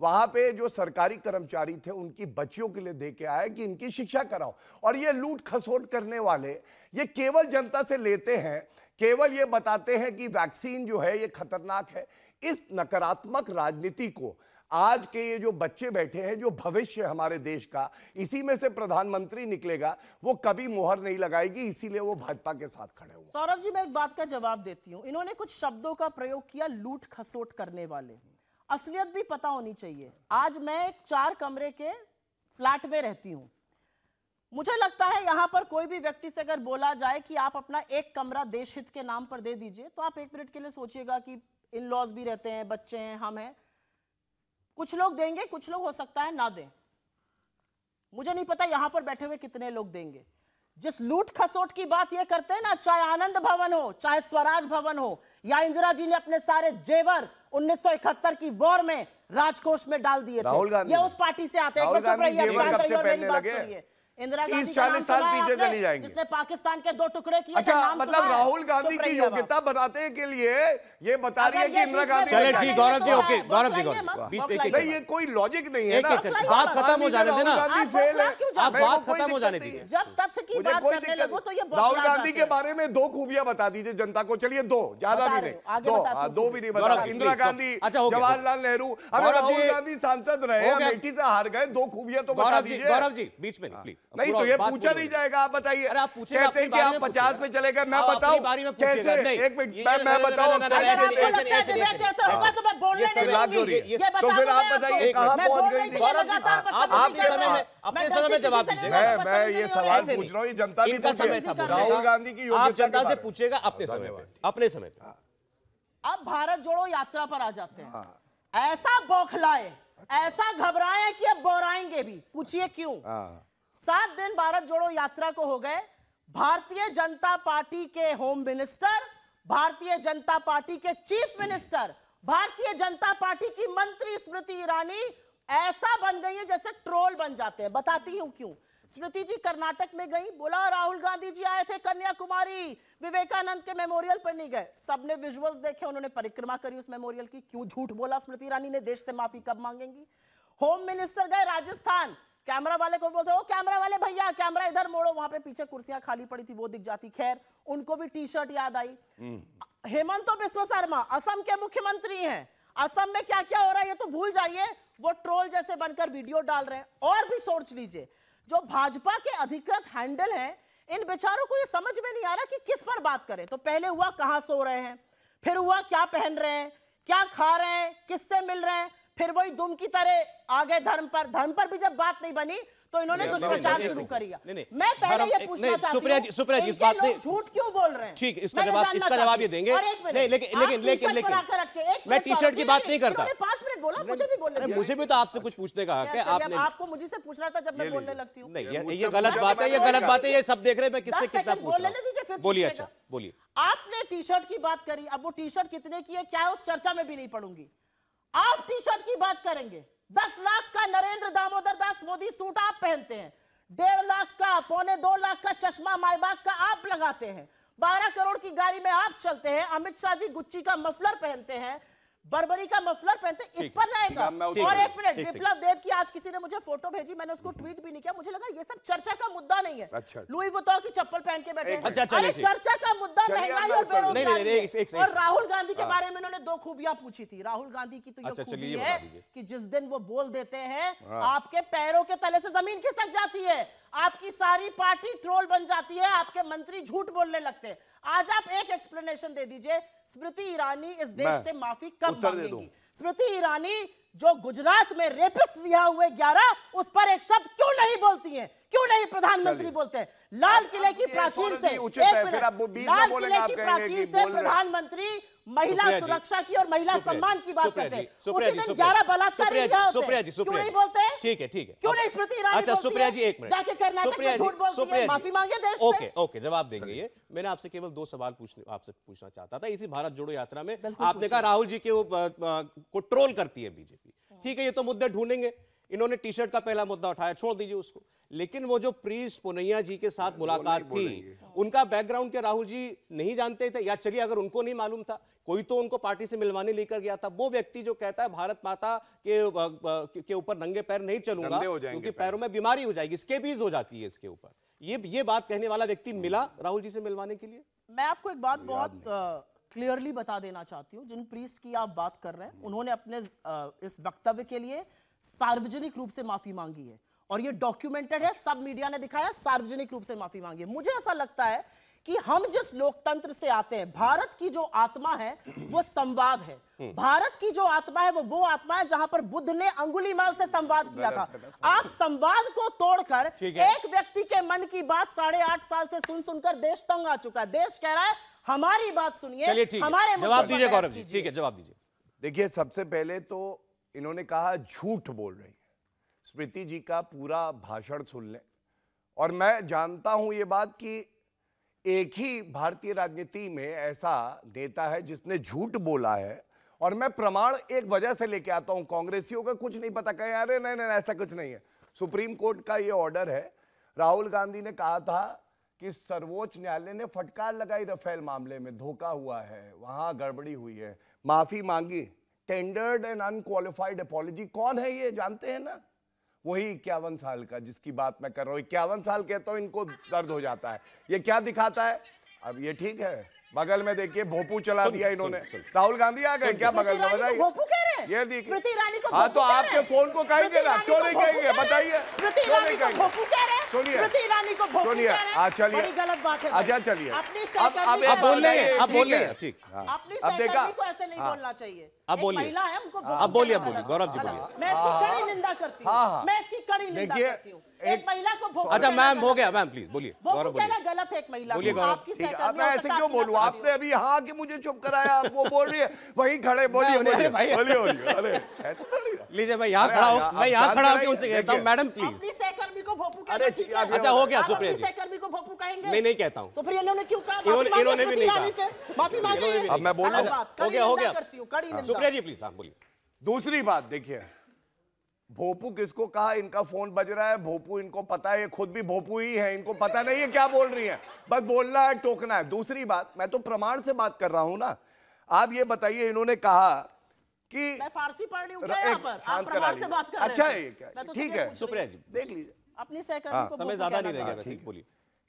वहाँ पे जो सरकारी कर्मचारी थे उनकी बच्चियों के लिए दे के आए कि इनकी शिक्षा कराओ और ये लूट खसोट करने वाले ये केवल जनता से लेते हैं केवल ये बताते हैं कि वैक्सीन जो है ये खतरनाक है इस नकारात्मक राजनीति को आज के ये जो बच्चे बैठे हैं जो भविष्य हमारे देश का इसी में से प्रधानमंत्री निकलेगा वो कभी मोहर नहीं लगाएगी इसीलिए वो भाजपा के साथ खड़े हुए सौरभ जी मैं एक बात का जवाब देती हूँ इन्होंने कुछ शब्दों का प्रयोग किया लूट खसोट करने वाले असलियत भी पता होनी चाहिए आज मैं एक चार कमरे के फ्लैट में रहती हूँ मुझे लगता है यहाँ पर कोई भी व्यक्ति से अगर बोला जाए कि आप अपना एक कमरा देश हित के नाम पर दे दीजिए तो आप एक मिनट के लिए सोचिएगा कि इन लॉज भी रहते हैं बच्चे हैं हम हैं कुछ लोग देंगे कुछ लोग हो सकता है ना दें मुझे नहीं पता यहाँ पर बैठे हुए कितने लोग देंगे जिस लूट खसोट की बात ये करते हैं ना चाहे आनंद भवन हो चाहे स्वराज भवन हो या इंदिरा जी ने अपने सारे जेवर 1971 की वॉर में राजकोष में डाल दिए थे ये उस पार्टी से आते हैं चालीस साल पीछे चली जाएंगे इसने पाकिस्तान के दो टुकड़े किए अच्छा मतलब राहुल गांधी की योग्यता बताते के लिए ये बता रही है कि इंदिरा गांधी चले ठीक गौरव जी तो ओके गौरव जी गौरव नहीं ये कोई लॉजिक नहीं है तो तो बात खत्म हो जाने देना आप बात खत्म हो जाने दीजिए जब तथ्य की बात करने लगो तो ये राहुल गांधी के बारे में दो खूबियां बता दीजिए जनता को चलिए दो ज्यादा भी नहीं हाँ, दो दो भी नहीं बता इंदिरा गांधी अच्छा, जवाहरलाल नेहरू अगर राहुल गांधी सांसद रहे बेटी से हार गए दो खूबियां तो बता दीजिए गौरव जी बीच में नहीं हाँ। तो ये पूछा नहीं जाएगा आप बताइए आप कहते हैं कि आप पचास में चले गए मैं बताऊँ कैसे एक मिनट मैं बताऊं तो फिर आप बताइए कहाँ पहुंच गई थी आपके समय में जवाब दीजिए मैं ये सवाल पूछ रहा हूँ चुनाव ये जनता इनका समय था राहुल गांधी की आप जनता से पूछेगा हाँ, अपने समय पर अपने समय पर अब हाँ। भारत जोड़ो यात्रा पर आ जाते हैं हाँ। ऐसा बौखलाए ऐसा घबराए कि अब बोराएंगे भी पूछिए क्यों सात दिन भारत जोड़ो यात्रा को हो गए भारतीय जनता पार्टी के होम मिनिस्टर भारतीय जनता पार्टी के चीफ मिनिस्टर भारतीय जनता पार्टी की मंत्री स्मृति ईरानी ऐसा बन गई है जैसे ट्रोल बन जाते हैं बताती हूं क्यों स्मृति जी कर्नाटक में गई बोला राहुल गांधी जी आए थे कन्याकुमारी विवेकानंद के मेमोरियल पर नहीं गए सबने विजुअल्स देखे उन्होंने परिक्रमा करी उस मेमोरियल की क्यों झूठ बोला स्मृति ईरानी ने देश से माफी कब मांगेंगी होम मिनिस्टर गए राजस्थान कैमरा वाले को बोलते हो कैमरा वाले भैया कैमरा इधर मोड़ो वहां पे पीछे कुर्सियां खाली पड़ी थी वो दिख जाती खैर उनको भी टी शर्ट याद आई हम्म। हेमंत तो बिस्व शर्मा असम के मुख्यमंत्री हैं असम में क्या क्या हो रहा है ये तो भूल जाइए वो ट्रोल जैसे बनकर वीडियो डाल रहे हैं और भी सोच लीजिए जो भाजपा के अधिकृत हैंडल हैं इन बेचारों को ये समझ में नहीं आ रहा कि किस पर बात करें तो पहले हुआ कहां सो रहे हैं फिर हुआ क्या पहन रहे हैं क्या खा रहे हैं किससे मिल रहे हैं फिर वही दुम की तरह आ गए धर्म पर धर्म पर भी जब बात नहीं बनी तो इन्होंने दुष्प्रचार शुरू कर दिया मैं पहले ये पूछना चाहती हूं सुप्रिया जी इस बात ने झूठ क्यों बोल रहे हैं ठीक इसका जवाब इसका जवाब ये देंगे नहीं लेकिन लेकिन लेकिन लेकिन मैं टी-शर्ट की बात नहीं करता पांच मिनट बोला मुझे भी बोलने मुझे भी तो आपसे कुछ पूछने का हक अच्छा, है अच्छा, आपने आपको मुझे से पूछ रहा था जब मैं बोलने लगती हूँ नहीं ये गलत बात है ये गलत बात है ये सब देख रहे हैं मैं किससे कितना पूछ रहा हूँ बोलिए अच्छा बोलिए आपने टी शर्ट की बात करी अब वो टी शर्ट कितने की है क्या उस चर्चा में भी नहीं पड़ूंगी आप टी शर्ट की बात करेंगे दस लाख का नरेंद्र दामोदर दास मोदी सूट आप पहनते हैं डेढ़ लाख का पौने दो लाख का चश्मा माईबाग का आप लगाते हैं बारह करोड़ की गाड़ी में आप चलते हैं अमित शाह जी गुच्ची का मफलर पहनते हैं बर्बरी का मफलर पहनते इस पर जाएगा और एक मिनट विप्लव देव की आज किसी ने मुझे फोटो भेजी मैंने उसको ट्वीट भी नहीं किया मुझे लगा ये सब चर्चा का मुद्दा नहीं है अच्छा, अच्छा। लुई वुतो की चप्पल पहन के बैठे अच्छा, अरे चर्चा का मुद्दा महंगाई और बेरोजगारी और राहुल गांधी के हाँ। बारे में उन्होंने दो खूबियां पूछी थी राहुल गांधी की तो ये अच्छा, खूबी है कि जिस दिन वो बोल देते हैं हाँ। आपके पैरों के तले से जमीन खिसक जाती है आपकी सारी पार्टी ट्रोल बन जाती है आपके मंत्री झूठ बोलने लगते हैं आज आप एक एक्सप्लेनेशन दे दीजिए स्मृति ईरानी इस देश से माफी कब मांगेगी स्मृति ईरानी जो गुजरात में रेपिस्ट रिहा हुए ग्यारह उस पर एक शब्द क्यों नहीं बोलती हैं क्यों नहीं प्रधानमंत्री बोलते हैं लाल किले की प्राचीर से एक मिनट लाल किले की प्राचीर से प्रधानमंत्री महिला सुरक्षा की और महिला सम्मान की बात करते हैं उसी दिन ग्यारह बलात्कार सुप्रिया जी सुप्रिया नहीं बोलते ठीक है ठीक है क्यों नहीं स्मृति अच्छा सुप्रिया जी एक मिनट जाके कर्नाटक में झूठ बोलती माफी मांगे ओके ओके जवाब देंगे ये मैंने आपसे केवल दो सवाल पूछने आपसे पूछना चाहता था इसी भारत जोड़ो यात्रा में आपने कहा राहुल जी के को ट्रोल करती है बीजेपी हाँ। ठीक है ये तो मुद्दे ढूंढेंगे इन्होंने टी शर्ट का पहला मुद्दा उठाया छोड़ दीजिए उसको लेकिन वो जो प्रीस पुनैया जी के साथ मुलाकात थी उनका बैकग्राउंड क्या राहुल जी नहीं जानते थे या चलिए अगर उनको नहीं मालूम था कोई तो उनको पार्टी से मिलवाने लेकर गया था वो व्यक्ति जो कहता है भारत माता के के ऊपर नंगे पैर नहीं चलूंगा क्योंकि पैरों में बीमारी हो जाएगी स्केबीज हो जाती है इसके ऊपर ये ये बात कहने वाला व्यक्ति हम्म। मिला राहुल जी से मिलवाने के लिए मैं आपको एक बात बहुत क्लियरली बता देना चाहती हूँ जिन प्रीस की आप बात कर रहे हैं हम्म। उन्होंने अपने इस वक्तव्य के लिए सार्वजनिक रूप से माफी मांगी है और ये डॉक्यूमेंटेड है सब मीडिया ने दिखाया सार्वजनिक रूप से माफी मांगी है मुझे ऐसा लगता है कि हम जिस लोकतंत्र से आते हैं भारत की जो आत्मा है वो संवाद है हम्म। भारत की जो आत्मा है वो वो आत्मा है जहां पर बुद्ध ने अंगुली माल से संवाद किया था आप संवाद को तोड़कर एक व्यक्ति के मन की बात साढ़े आठ साल से सुन सुनकर देश तंग आ चुका है देश कह रहा है हमारी बात सुनिए हमारे जवाब दीजिए गौरव जी ठीक है जवाब दीजिए देखिए सबसे पहले तो इन्होंने कहा झूठ बोल रही है स्मृति जी का पूरा भाषण सुन लें और मैं जानता हूं ये बात कि एक ही भारतीय राजनीति में ऐसा नेता है जिसने झूठ बोला है और मैं प्रमाण एक वजह से लेके आता हूं कांग्रेसियों का कुछ नहीं पता कहें अरे नहीं नहीं ऐसा कुछ नहीं है सुप्रीम कोर्ट का ये ऑर्डर है राहुल गांधी ने कहा था कि सर्वोच्च न्यायालय ने फटकार लगाई रफेल मामले में धोखा हुआ है वहां गड़बड़ी हुई है माफी मांगी टेंडर्ड एंड अनक्वालिफाइड अपॉलोजी कौन है ये जानते हैं ना वही इक्यावन साल का जिसकी बात मैं कर रहा हूं इक्यावन साल कहता तो हूं इनको दर्द हो जाता है ये क्या दिखाता है अब ये ठीक है बगल में देखिए भोपू चला सुन, दिया इन्होंने राहुल गांधी आ गए क्या बगल में बताइए ये देखिए हाँ तो आपके फोन को कहेंगे ना क्यों नहीं कहेंगे बताइए क्यों नहीं कहेंगे हाँ, चलिए गलत बात है अच्छा चलिए अब अब ठीक हाँ। अब देखा को ऐसे नहीं हाँ। बोलना चाहिए अब बोलिए अब बोलिए अब बोलिए गौरव जी बोलिए मैं निंदा करती मैं इसकी कड़ी निंदा करती एक महिला को अच्छा मैम हो गया मैम प्लीज बोलिए गौरव बोलिए गलत है एक महिला बोलिए गौरव मैं ऐसे क्यों बोलू आपने अभी हाँ कि मुझे चुप कराया वो बोल रही है वही खड़े बोलिए बोलिए भाई बोलिए बोलिए अरे लीजिए मैं यहाँ खड़ा हूँ मैं यहाँ खड़ा हूँ उनसे कहता हूँ मैडम प्लीज अरे अच्छा हो गया सुप्रिया जी को भोपू कहेंगे नहीं नहीं कहता हूँ तो फिर इन्होंने क्यों कहा इन्होंने भी नहीं कहा माफी मांगी अब मैं बोल रहा हूँ हो गया हो गया हाँ। सुप्रिया जी प्लीज आप हाँ, बोलिए दूसरी बात देखिए भोपू किसको कहा इनका फोन बज रहा है भोपू इनको पता है ये खुद भी भोपू ही है इनको पता नहीं है क्या बोल रही है बस बोलना है टोकना है दूसरी बात मैं तो प्रमाण से बात कर रहा हूं ना आप ये बताइए इन्होंने कहा कि मैं फारसी पढ़ रही हूं क्या यहां पर आप प्रमाण से बात कर रहे अच्छा, हैं अच्छा ठीक है सुप्रिया जी देख लीजिए अपने सहकर्मी हाँ, को समय ज्यादा नहीं रहेगा ठीक बोलिए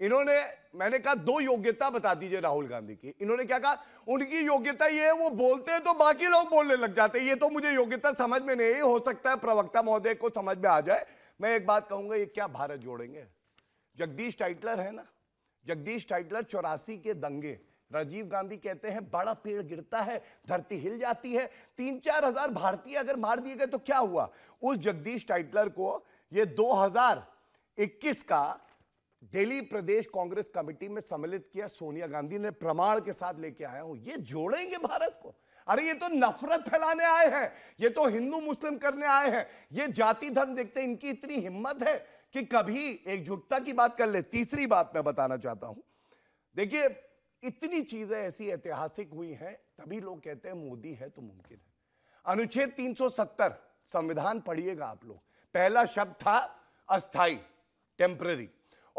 इन्होंने मैंने कहा दो योग्यता बता दीजिए राहुल गांधी की इन्होंने क्या कहा उनकी योग्यता ये है वो बोलते हैं तो बाकी लोग बोलने लग जाते हैं ये तो मुझे योग्यता समझ में नहीं हो सकता है प्रवक्ता महोदय को समझ में आ जाए मैं एक बात कहूंगा ये क्या भारत जोड़ेंगे जगदीश टाइटलर है ना जगदीश टाइटलर चौरासी के दंगे राजीव गांधी कहते हैं बड़ा पेड़ गिरता है धरती हिल जाती है तीन चार भारतीय अगर मार दिए गए तो क्या हुआ उस जगदीश टाइटलर को ये दो 21 का दिल्ली प्रदेश कांग्रेस कमेटी में सम्मिलित किया सोनिया गांधी ने प्रमाण के साथ लेके आया हूं ये जोड़ेंगे भारत को अरे ये तो नफरत फैलाने आए हैं ये तो हिंदू मुस्लिम करने आए हैं ये जाति धर्म देखते इनकी इतनी हिम्मत है कि कभी एकजुटता की बात कर ले तीसरी बात मैं बताना चाहता हूं देखिए इतनी चीजें ऐसी ऐतिहासिक हुई हैं तभी लोग कहते हैं मोदी है तो मुमकिन है अनुच्छेद 370 संविधान पढ़िएगा आप लोग पहला शब्द था अस्थाई टेम्प्ररी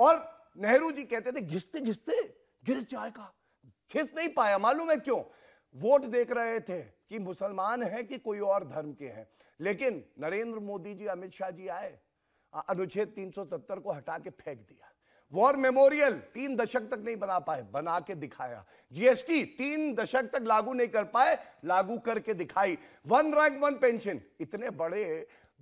और नेहरू जी कहते थे घिसते घिसते घिस जाएगा घिस नहीं पाया मालूम है क्यों वोट देख रहे थे कि मुसलमान हैं कि कोई और धर्म के हैं लेकिन नरेंद्र मोदी जी अमित शाह जी आए अनुच्छेद 370 को हटा के फेंक दिया वॉर मेमोरियल तीन दशक तक नहीं बना पाए बना के दिखाया जीएसटी तीन दशक तक लागू नहीं कर पाए लागू करके दिखाई वन रैंक वन पेंशन इतने बड़े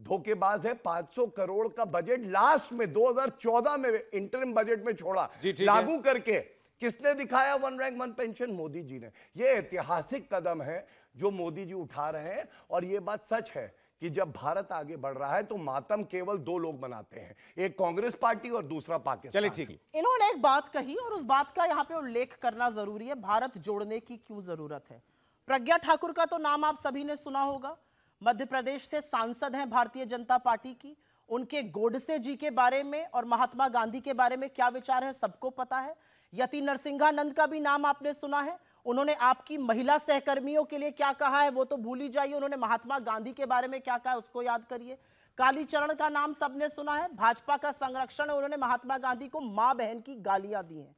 धोखेबाज है 500 करोड़ का बजट लास्ट में 2014 में इंटरिम बजट में छोड़ा लागू करके किसने दिखाया one rank one pension Modi ji ने यह ऐतिहासिक कदम है जो मोदी जी उठा रहे हैं और यह बात सच है कि जब भारत आगे बढ़ रहा है तो मातम केवल दो लोग मनाते हैं एक कांग्रेस पार्टी और दूसरा पाकिस्तान चलिए ठीक इन्होंने एक बात कही और उस बात का यहाँ पे उल्लेख करना जरूरी है भारत जोड़ने की क्यों जरूरत है प्रज्ञा ठाकुर का तो नाम आप सभी ने सुना होगा मध्य प्रदेश से सांसद हैं भारतीय जनता पार्टी की उनके गोडसे जी के बारे में और महात्मा गांधी के बारे में क्या विचार है सबको पता है यति नरसिंहानंद का भी नाम आपने सुना है उन्होंने आपकी महिला सहकर्मियों के लिए क्या कहा है वो तो भूल ही जाइए उन्होंने महात्मा गांधी के बारे में क्या कहा उसको याद करिए कालीचरण का नाम सबने सुना है भाजपा का संरक्षण उन्होंने महात्मा गांधी को मां बहन की गालियां दी हैं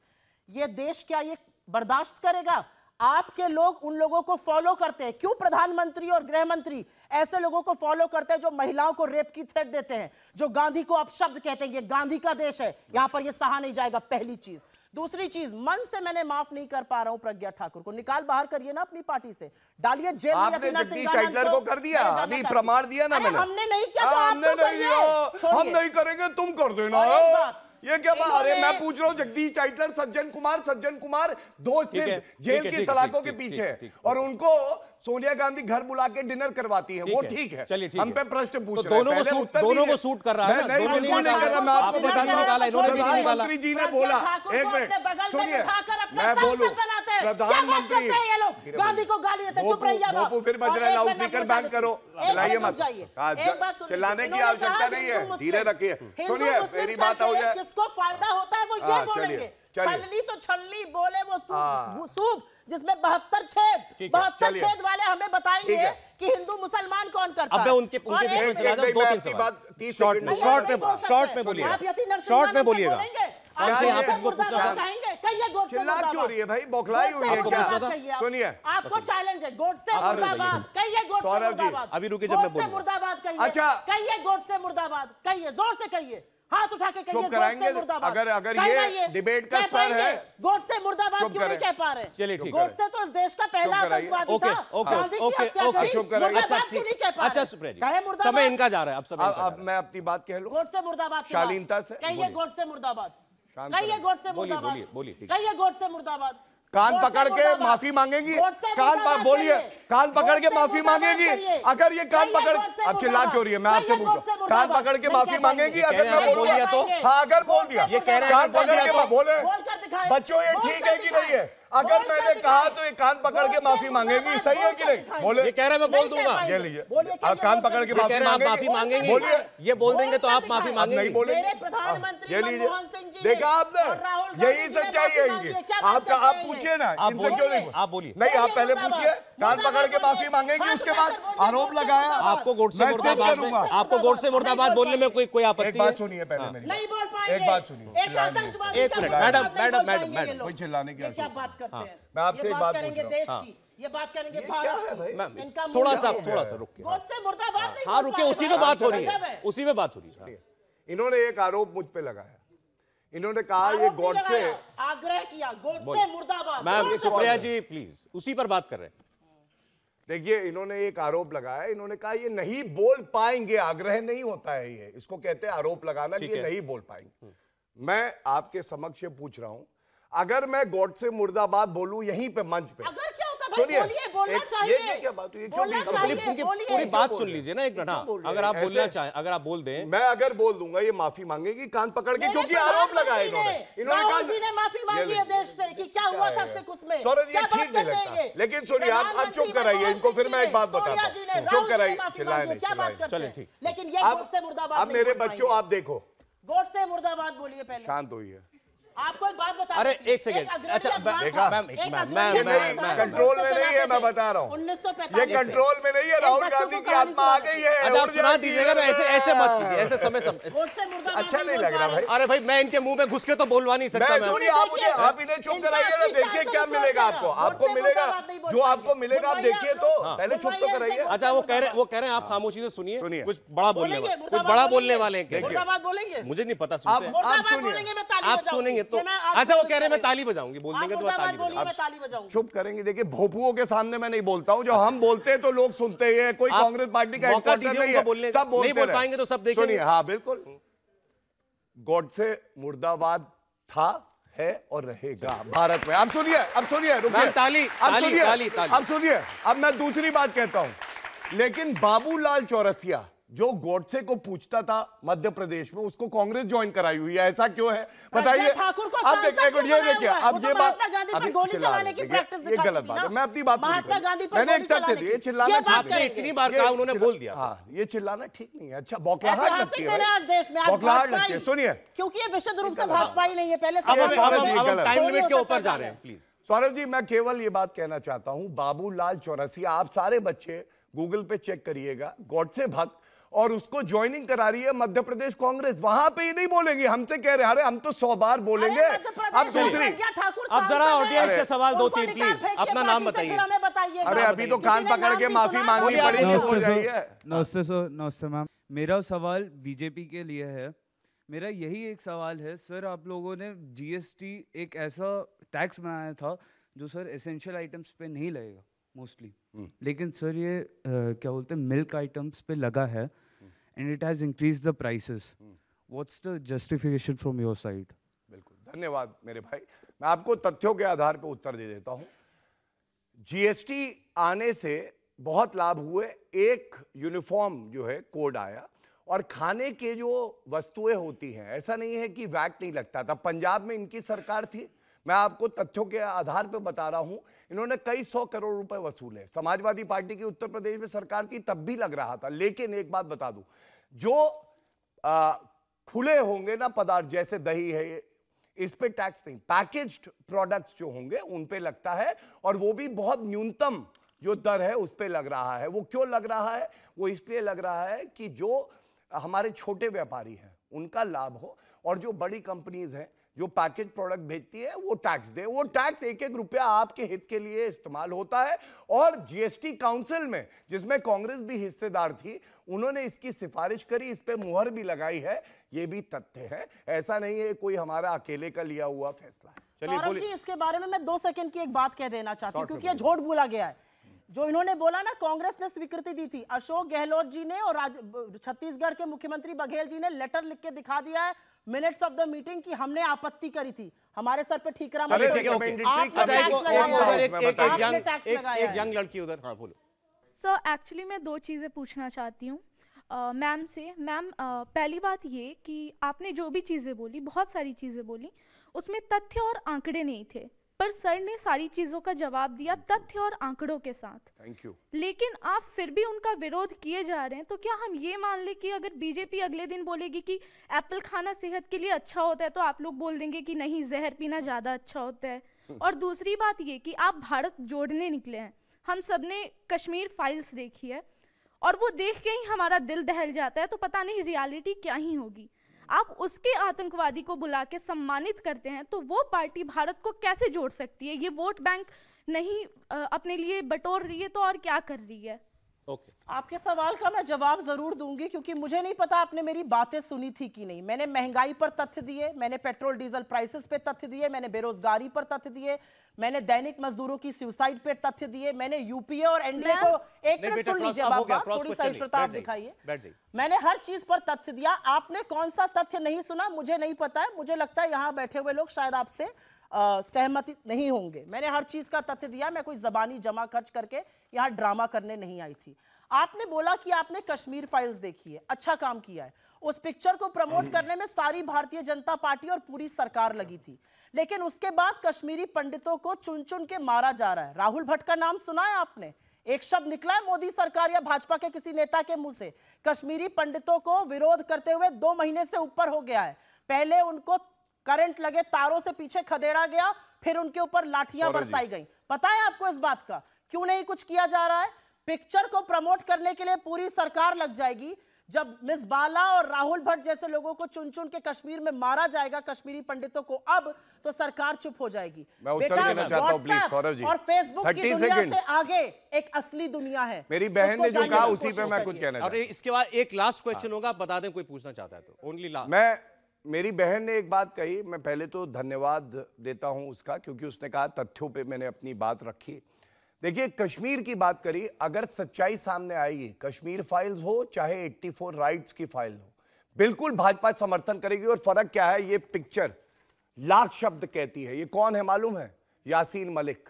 ये देश क्या ये बर्दाश्त करेगा आपके लोग उन लोगों को फॉलो करते हैं क्यों प्रधानमंत्री और गृह मंत्री ऐसे लोगों को फॉलो करते हैं जो महिलाओं को रेप की थ्रेट देते हैं जो गांधी को अपशब्द कहते हैं ये गांधी का देश है यहां पर यह सहा नहीं जाएगा पहली चीज दूसरी चीज मन से मैंने माफ नहीं कर पा रहा हूं प्रज्ञा ठाकुर को निकाल बाहर करिए ना अपनी पार्टी से डालिए जेल आपने टाइटलर को कर दिया अभी प्रमाण दिया ना मैंने हमने नहीं किया तो हाँ, हमने नहीं हम नहीं करेंगे तुम कर देना ये क्या बात अरे मैं पूछ रहा हूँ जगदीश टाइटलर सज्जन कुमार सज्जन कुमार दो से जेल की सलाखों के पीछे और उनको सोनिया गांधी घर बुला के डिनर करवाती है वो ठीक है चलिए हम पे प्रश्न तो पूछ तो दोनों को सूट दोनों को सूट कर रहा है मैं आपको बताता प्रधानमंत्री जी ने बोला एक मिनट हाँ, सुनिए मैं बोलूँ प्रधानमंत्री फिर बज रहे लाउड स्पीकर बैन करो चलाइए मत चिल्लाने की आवश्यकता नहीं है धीरे रखिए सुनिए मेरी बात हो जाए किसको फायदा होता है वो ये हाँ, बोलेंगे छलनी तो छलनी बोले वो हाँ। सूप जिसमें बहत्तर छेद बहत्तर छेद वाले हमें बताएंगे कि हिंदू मुसलमान कौन करता है उनके शॉर्ट में शॉर्ट में बोलिए शॉर्ट में बोलिएगा आपको चैलेंज है मुर्दाबाद कहिए मुर्दाबाद अच्छा। अभी रुके जब मैं मुर्दाबाद कहिए गोट से मुर्दाबाद कहिए जोर से कहिए हाथ उठा के चुप कराएंगे अगर अगर ये, डिबेट का स्तर है गोड से मुर्दाबाद क्यों नहीं कह पा रहे चलिए ठीक गोड से तो इस देश का पहला आतंकवादी था ओके ओके ओके चुप कराइए अच्छा क्यों नहीं कह पा अच्छा सुप्रिया समय इनका जा रहा है अब समय अब मैं अपनी बात कह लूं गोड से मुर्दाबाद शालीनता से कहिए गोड से मुर्दाबाद कहिए गोड से मुर्दाबाद बोलिए बोलिए कहिए गोड से मुर्दाबाद कान पकड़ के माफी मांगेगी कान बोलिए कान पकड़ के माफी मांगेगी अगर ये कान पकड़ अब चिल्ला क्यों रही है मैं आपसे पूछू कान पकड़ के माफी मांगेगी अगर मैं हाँ, बोल दिया तो हाँ अगर बोल दिया ये कान पकड़ के बोले बच्चों ये ठीक है कि नहीं है अगर मैंने कहा तो ये कान पकड़ के माफी मांगेगी सही है कि नहीं बोले ये कह रहे मैं बोल दूंगा ये लीजिए कान पकड़ के माफी मांगेंगे बोलिए ये बोल देंगे तो आप माफी मांगेंगे नहीं बोलेंगे ये लीजिए देखा आपने यही सच्चाई है आपका आप पूछिए ना आप क्यों नहीं आप बोलिए नहीं आप पहले पूछिए कान पकड़ के माफी मांगेगी हाँ, उसके तो बाद आरोप लगाया आपको गोट से मुर्दाबाद आपको गोट से मुर्दाबाद बोलने में कोई कोई आपत्ति बात सुनिए पहले हाँ। मेरी नहीं बोल पाएंगे एक बात सुनिए एक minute madam madam madam madam कोई चिल्लाने की क्या बात करते हाँ। हैं मैं आपसे एक बात करेंगे देश की ये बात करेंगे भारत थोड़ा सा थोड़ा सा रुक गोट से मुर्दाबाद नहीं हां उसी में बात हो रही है उसी में बात हो रही है इन्होंने एक आरोप मुझ पे लगाया इन्होंने कहा ये से आग्रह किया से मुर्दाबाद मैम सुप्रिया जी प्लीज उसी पर बात कर रहे हैं देखिए इन्होंने एक आरोप लगाया इन्होंने कहा ये नहीं बोल पाएंगे आग्रह नहीं होता है ये इसको कहते हैं आरोप लगाना कि ये नहीं बोल पाएंगे हम्म। मैं आपके समक्ष पूछ रहा हूं अगर मैं गौट से मुर्दाबाद बोलूं यहीं पे मंच पे अगर पूरी बात सुन लीजिए ना एक हाँ, अगर आप बोलना चाहें अगर आप बोल दें मैं अगर बोल दूंगा ये माफी मांगेगी कान पकड़ के क्योंकि तो आरोप लगाए इन्होंने देश से कि क्या हुआ था उसमें ठीक नहीं लगता लेकिन सुनिए आप आप चुप कराइए इनको फिर मैं एक बात बताता हूं चुप कराइए चिल्लाए नहीं चिल्लाए ठीक लेकिन ये मुर्दाबाद अब मेरे बच्चों आप देखो गोट से मुर्दाबाद बोलिए पहले शांत हुई है आपको एक बात बता अरे एक सेकेंड अच्छा मैम कंट्रोल में नहीं है मैं बता रहा हूँ ये कंट्रोल में नहीं है राहुल गांधी की आत्मा आ गई है आप सुना दीजिएगा ऐसे ऐसे मत कीजिए ऐसे समय अच्छा नहीं लग रहा भाई अरे भाई मैं इनके मुंह में घुस के तो बोलवा नहीं सकता मैं आप मुझे आप इन्हें चुप कराइए ना देखिए तो क्या मिलेगा आपको आपको मिलेगा जो आपको मिलेगा आप देखिए तो पहले चुप तो कराइए अच्छा वो कह रहे वो कह रहे हैं आप खामोशी से सुनिए कुछ बड़ा बोलने वाले कुछ बड़ा बोलने वाले हैं मुझे नहीं पता आप सुनिए आप सुनेंगे तो- ये तो अच्छा वो कह रहे हैं मैं ताली बजाऊंगी बोल देंगे तो ताली बजाऊंगी चुप करेंगे देखिए भोपुओं के सामने मैं नहीं बोलता हूँ जो हम बोलते हैं तो लोग सुनते हैं कोई कांग्रेस पार्टी का नहीं है सब बोल पाएंगे तो सब देखिए हाँ बिल्कुल गॉडसे मुर्दाबाद था है और रहेगा भारत में अब सुनिए अब सुनिए ताली अब सुनिए अब सुनिए अब मैं दूसरी बात कहता हूं लेकिन बाबूलाल चौरसिया जो गोडसे को पूछता था मध्य प्रदेश में उसको कांग्रेस ज्वाइन कराई हुई है ऐसा क्यों है बताइए आप देखिए ये तो देखिए अब ये बात ये गलत बात है मैं अपनी बात महात्मा गांधी मैंने एक तथ्य दिए चिल्लाना आपने इतनी बार कहा उन्होंने बोल दिया हाँ ये चिल्लाना ठीक नहीं है अच्छा बौखलाहट लगती है बौखलाहट लगती है सुनिए क्योंकि ये विशुद्ध रूप से भाजपा ही नहीं है पहले टाइम लिमिट के ऊपर जा रहे हैं प्लीज सौरभ जी मैं केवल ये बात कहना चाहता हूँ बाबूलाल चौरसिया आप सारे बच्चे गूगल पे चेक करिएगा गौडसे भक्त और उसको ज्वाइनिंग करा रही है मध्य प्रदेश कांग्रेस वहां पे ही नहीं बोलेंगे हमसे कह रहे अरे हम तो सौ बार बोलेंगे अब दूसरी अब जरा ऑडियंस के सवाल दो तीन प्लीज अपना नाम बताइए अरे अभी तो कान पकड़ के माफी मांगनी पड़ी हो जाइए नमस्ते सर नमस्ते मैम मेरा सवाल बीजेपी के लिए है मेरा यही एक सवाल है सर आप लोगों ने जीएसटी एक ऐसा टैक्स बनाया था जो सर एसेंशियल आइटम्स पे नहीं लगेगा मोस्टली हम्म। लेकिन सर ये आ, क्या बोलते हैं मिल्क आइटम्स पे लगा है and it has increased the prices. Hmm. What's the justification from your side? बिल्कुल धन्यवाद मेरे भाई मैं आपको तथ्यों के आधार पर उत्तर दे देता हूँ जीएसटी आने से बहुत लाभ हुए एक यूनिफॉर्म जो है कोड आया और खाने के जो वस्तुएं होती हैं ऐसा नहीं है कि वैट नहीं लगता था पंजाब में इनकी सरकार थी मैं आपको तथ्यों के आधार पर बता रहा हूं इन्होंने कई सौ करोड़ रुपए वसूले समाजवादी पार्टी की उत्तर प्रदेश में सरकार थी तब भी लग रहा था लेकिन एक बात बता दू जो आ, खुले होंगे ना पदार्थ जैसे दही है इस पे टैक्स नहीं पैकेज प्रोडक्ट्स जो होंगे उन पे लगता है और वो भी बहुत न्यूनतम जो दर है उस पर लग रहा है वो क्यों लग रहा है वो इसलिए लग रहा है कि जो हमारे छोटे व्यापारी हैं उनका लाभ हो और जो बड़ी कंपनीज हैं जो पैकेज प्रोडक्ट भेजती है वो टैक्स दे वो टैक्स एक एक रुपया आपके हित के लिए इस्तेमाल होता है और जीएसटी काउंसिल में जिसमें कांग्रेस भी हिस्सेदार थी उन्होंने इसकी सिफारिश करी इस पर मुहर भी लगाई है ये भी तथ्य है ऐसा नहीं है कोई हमारा अकेले का लिया हुआ फैसला जी इसके बारे में मैं दो सेकंड की एक बात कह देना चाहती हूँ क्योंकि झूठ बोला गया है जो इन्होंने बोला ना कांग्रेस ने स्वीकृति दी थी अशोक गहलोत जी ने और छत्तीसगढ़ के मुख्यमंत्री बघेल जी ने लेटर लिख के दिखा दिया है मिनट्स ऑफ द मीटिंग की हमने आपत्ति करी थी हमारे सर पे ठीकरा ठीक मारा एक यंग लड़की उधर हाँ बोलो सर एक्चुअली मैं दो चीज़ें पूछना चाहती हूं मैम से मैम पहली बात ये कि आपने जो भी चीज़ें बोली बहुत सारी चीज़ें बोली उसमें तथ्य और आंकड़े नहीं थे पर सर ने सारी चीज़ों का जवाब दिया तथ्य और आंकड़ों के साथ थैंक यू लेकिन आप फिर भी उनका विरोध किए जा रहे हैं तो क्या हम ये मान लें कि अगर बीजेपी अगले दिन बोलेगी कि एप्पल खाना सेहत के लिए अच्छा होता है तो आप लोग बोल देंगे कि नहीं जहर पीना ज़्यादा अच्छा होता है हम्म। और दूसरी बात ये कि आप भारत जोड़ने निकले हैं हम सब ने कश्मीर फाइल्स देखी है और वो देख के ही हमारा दिल दहल जाता है तो पता नहीं रियलिटी क्या ही होगी आप उसके आतंकवादी को बुला के सम्मानित करते हैं तो वो पार्टी भारत को कैसे जोड़ सकती है ये वोट बैंक नहीं अपने लिए बटोर रही है तो और क्या कर रही है okay. आपके सवाल का मैं जवाब जरूर दूंगी क्योंकि मुझे नहीं पता आपने मेरी बातें सुनी थी कि नहीं मैंने महंगाई पर तथ्य दिए मैंने पेट्रोल डीजल प्राइसेस पे तथ्य दिए मैंने बेरोजगारी पर तथ्य दिए मैंने दैनिक मजदूरों की सुसाइड पे तथ्य दिए मैंने यूपीए और एनडीए को एक मिनट सुन लीजिए थोड़ी सहिष्णुता दिखाइए मैंने हर चीज पर तथ्य दिया आपने कौन सा तथ्य नहीं सुना मुझे नहीं पता है मुझे लगता है यहाँ बैठे हुए लोग शायद आपसे सहमति नहीं होंगे मैंने हर चीज का तथ्य दिया मैं कोई जबानी जमा खर्च करके यहाँ ड्रामा करने नहीं आई थी आपने बोला कि आपने कश्मीर फाइल्स देखी है अच्छा काम किया है उस पिक्चर को प्रमोट करने में सारी भारतीय जनता पार्टी और पूरी सरकार लगी थी लेकिन उसके बाद कश्मीरी पंडितों को चुन चुन के मारा जा रहा है राहुल भट्ट का नाम सुना है आपने एक शब्द निकला है मोदी सरकार या भाजपा के किसी नेता के मुंह से कश्मीरी पंडितों को विरोध करते हुए दो महीने से ऊपर हो गया है पहले उनको करंट लगे तारों से पीछे खदेड़ा गया फिर उनके ऊपर लाठियां बरसाई गई पता है आपको इस बात का क्यों नहीं कुछ किया जा रहा है पिक्चर को प्रमोट करने के लिए पूरी सरकार लग जाएगी जब मिस बाला और राहुल भट्ट जैसे लोगों को चुन चुन के कश्मीर में मारा जाएगा कश्मीरी पंडितों को अब तो सरकार चुप हो जाएगी मैं उत्तर देना चाहता हूं और फेसबुक की दुनिया से आगे एक असली दुनिया है मेरी बहन ने जो कहा उसी पे मैं कुछ कहना और इसके बाद एक लास्ट हाँ। क्वेश्चन होगा बता दें कोई पूछना चाहता है तो ओनली लास्ट मैं मेरी बहन ने एक बात कही मैं पहले तो धन्यवाद देता हूं उसका क्योंकि उसने कहा तथ्यों पे मैंने अपनी बात रखी देखिए कश्मीर की बात करी अगर सच्चाई सामने आएगी कश्मीर फाइल्स हो चाहे 84 राइट्स की फाइल हो बिल्कुल भाजपा समर्थन करेगी और फर्क क्या है ये पिक्चर लाख शब्द कहती है ये कौन है मालूम है यासीन मलिक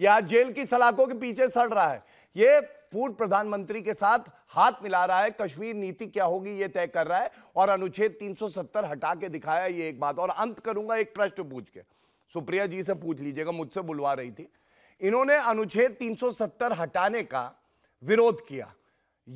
ये आज जेल की सलाखों के पीछे सड़ रहा है ये पूर्व प्रधानमंत्री के साथ हाथ मिला रहा है कश्मीर नीति क्या होगी ये तय कर रहा है और अनुच्छेद 370 हटा के दिखाया ये एक बात और अंत करूंगा एक प्रश्न पूछ के सुप्रिया जी से पूछ लीजिएगा मुझसे बुलवा रही थी इन्होंने अनुच्छेद 370 हटाने का विरोध किया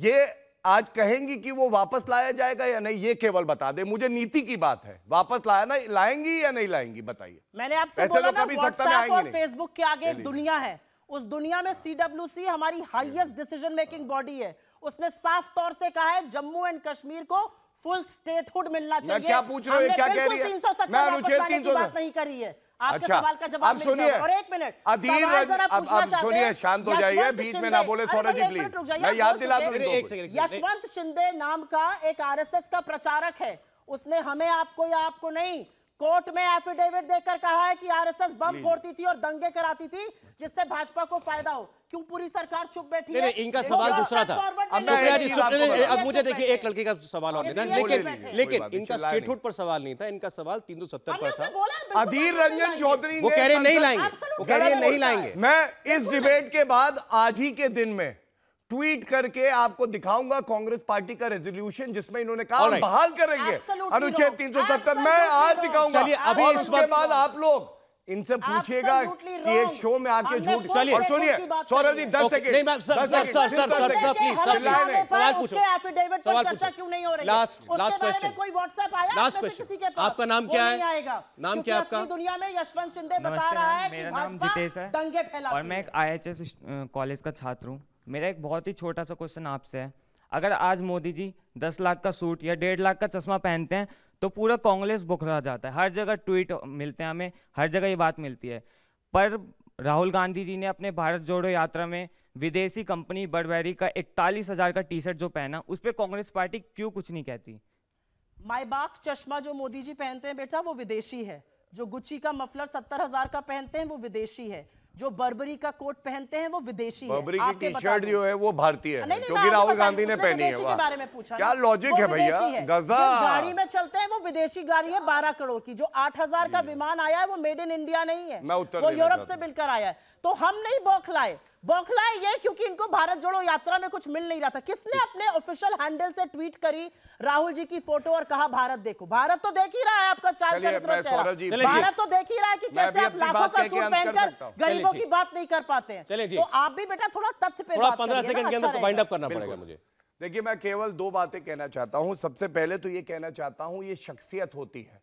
ये आज कहेंगी कि वो वापस लाया जाएगा या नहीं ये केवल बता दे मुझे नीति की बात है वापस लाया ना लाएंगी या नहीं लाएंगी बताइए मैंने आपसे तो बोला ना व्हाट्सएप और फेसबुक के आगे एक दुनिया है उस दुनिया में सीडब्ल्यूसी हमारी हाईएस्ट डिसीजन मेकिंग बॉडी है उसने साफ तौर से कहा है जम्मू एंड कश्मीर को फुल स्टेटहुड मिलना चाहिए क्या पूछ रहे हो क्या कह रही है मैं अनुच्छेद 370 बात नहीं करी है अच्छा, आप सुनिए और एक मिनट अधीर अब अब सुनिए शांत हो जाइए बीच में ना बोले सौरभ जी प्लीज मैं याद दिला दूं यशवंत शिंदे नाम का एक आरएसएस का प्रचारक है उसने हमें आपको या आपको नहीं कोर्ट में एफिडेविट देकर कहा है कि आरएसएस बम फोड़ती थी और दंगे कराती थी जिससे भाजपा को फायदा हो क्यों पूरी सरकार चुप बैठी है नहीं इनका सवाल दूसरा था अब मुझे देखिए एक लड़के का सवाल और लेना लेकिन लेकिन इनका स्टेटहुड पर सवाल नहीं था इनका सवाल 370 पर था अधीर रंजन चौधरी वो कह रहे नहीं लाएंगे वो कह रहे नहीं लाएंगे मैं इस डिबेट के बाद आज ही के दिन में ट्वीट करके आपको दिखाऊंगा कांग्रेस पार्टी का रेजोल्यूशन जिसमें इन्होंने कहा बहाल करेंगे अनुच्छेद 370 मैं आज दिखाऊंगा अभी इसके बाद आप लोग इनसे पूछिएगा कि एक शो में आके झूठ चलिए सुनिए सौरभ जी दस सेकंड नहीं sir sir sir sir sir sir please सवाल पूछो क्यों नहीं हो रही लास्ट लास्ट क्वेश्चन कोई व्हाट्सएप आया लास्ट क्वेश्चन आपका नाम क्या है नाम क्या आपका दुनिया में यशवंत शिंदे बता रहा है मेरा नाम जितेश है दंगे फैला और मैं एक आईएचएस कॉलेज का छात्र हूँ मेरा एक बहुत ही छोटा सा क्वेश्चन आपसे है अगर आज मोदी जी दस लाख का सूट या डेढ़ लाख का चश्मा पहनते हैं तो पूरा कांग्रेस बुखरा जाता है हर जगह ट्वीट मिलते हैं हमें हर जगह ये बात मिलती है पर राहुल गांधी जी ने अपने भारत जोड़ो यात्रा में विदेशी कंपनी बर्डवेरी का इकतालीस हजार का टी शर्ट जो पहना उस पर कांग्रेस पार्टी क्यों कुछ नहीं कहती बाग चश्मा जो मोदी जी पहनते हैं बेटा वो विदेशी है जो गुच्ची का मफलर सत्तर हजार का पहनते हैं वो विदेशी है जो बर्बरी का कोट पहनते हैं वो विदेशी बर्बरी है, की टी शर्ट जो है वो भारतीय है क्योंकि राहुल गांधी ने पहनी है बारे में पूछा क्या लॉजिक है भैया गजा गाड़ी में चलते हैं वो विदेशी गाड़ी है बारह करोड़ की जो आठ हजार का विमान आया है वो मेड इन इंडिया नहीं है वो यूरोप से मिलकर आया है तो हम नहीं बौखलाए बौखलाए ये क्योंकि इनको भारत जोड़ो यात्रा में कुछ मिल नहीं रहा था किसने अपने ऑफिशियल हैंडल से ट्वीट करी राहुल जी की फोटो और कहा भारत देखो भारत तो देख ही रहा है आपका चार चरित्र भारत तो देख ही रहा है कि कैसे आप लाखों का सूट पहनकर गरीबों की बात नहीं कर पाते हैं तो आप भी बेटा थोड़ा तथ्य पे पंद्रह सेकंड के अंदर वाइंड अच्छा अप करना पड़ेगा मुझे देखिए मैं केवल दो बातें कहना चाहता हूँ सबसे पहले तो ये कहना चाहता हूँ ये शख्सियत होती है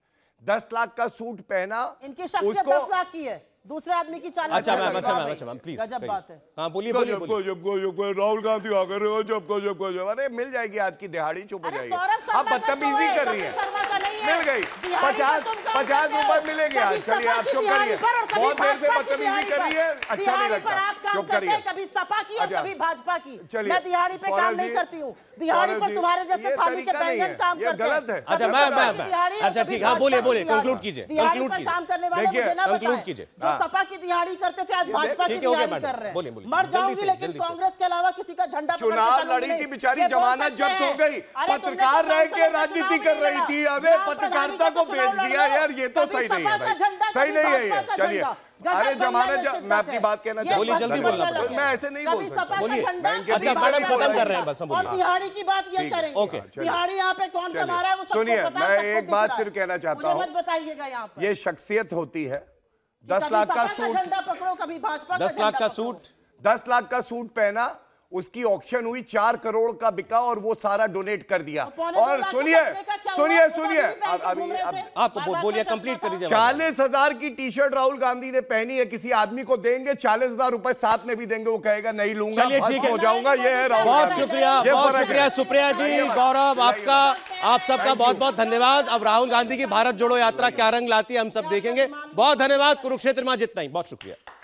दस लाख का सूट पहना इनकी शख्सियत दस लाख की है दूसरे आदमी की चाल अच्छा मैं अच्छा मैं अच्छा मैम प्लीज अच्छा, गजब बात है हां बोलिए बोलिए जब जब को को जब को राहुल गांधी आ गए कर जब को जब को जब अरे मिल जाएगी आज की दिहाड़ी चुप हो जाएगी आप बदतमीजी कर रही है मिल गई 50 50 रुपए मिलेंगे आज चलिए आप चुप करिए बहुत देर से बदतमीजी कर रही है अच्छा नहीं लगता चुप करिए कभी सपा की और अच्छा। कभी भाजपा की मैं दिहाड़ी पे काम नहीं करती हूं दिहाड़ी पर तुम्हारे जैसे थाली के बैंगन काम करते हैं गलत है अच्छा मैं मैं अच्छा, अच्छा ठीक हां बोलिए बोलिए कंक्लूड कीजिए कंक्लूड कीजिए काम करने वाले कंक्लूड कीजिए हाँ। सपा की दिहाड़ी करते थे आज भाजपा की दिहाड़ी कर रहे हैं मर जाऊंगी लेकिन कांग्रेस के अलावा किसी का झंडा चुनाव तो लड़ी थी बिचारी जमानत जब्त हो गई पत्रकार रह के राजनीति कर रही थी अबे पत्रकारिता को भेज दिया यार ये तो सही नहीं है सही नहीं है चलिए अरे जमानत मैं अपनी बात कहना बोलिए जल्दी बोलना मैं ऐसे नहीं बोल सकता बोलिए अच्छा मैडम खत्म कर रहे हैं बस हम और बिहारी की बात ये करेंगे ओके बिहारी यहाँ पे कौन कमा रहा है सुनिए मैं एक बात सिर्फ कहना चाहता हूँ बताइएगा यहाँ ये शख्सियत होती है दस लाख का सूट पकड़ो कभी दस लाख का सूट दस लाख का सूट पहना उसकी ऑक्शन हुई चार करोड़ का बिका और वो सारा डोनेट कर दिया और सुनिए सुनिए तो सुनिए आप बोलिए कंप्लीट कर चालीस हजार की टी शर्ट राहुल गांधी ने पहनी है किसी आदमी को देंगे चालीस हजार रुपए साथ में भी देंगे वो कहेगा नहीं लूंगा ठीक हो जाऊंगा ये है राहुल बहुत शुक्रिया बहुत शुक्रिया सुप्रिया जी गौरव आपका आप सबका बहुत बहुत धन्यवाद अब राहुल गांधी की भारत जोड़ो यात्रा क्या रंग लाती है हम सब देखेंगे बहुत धन्यवाद कुरुक्षेत्र में जितना ही बहुत शुक्रिया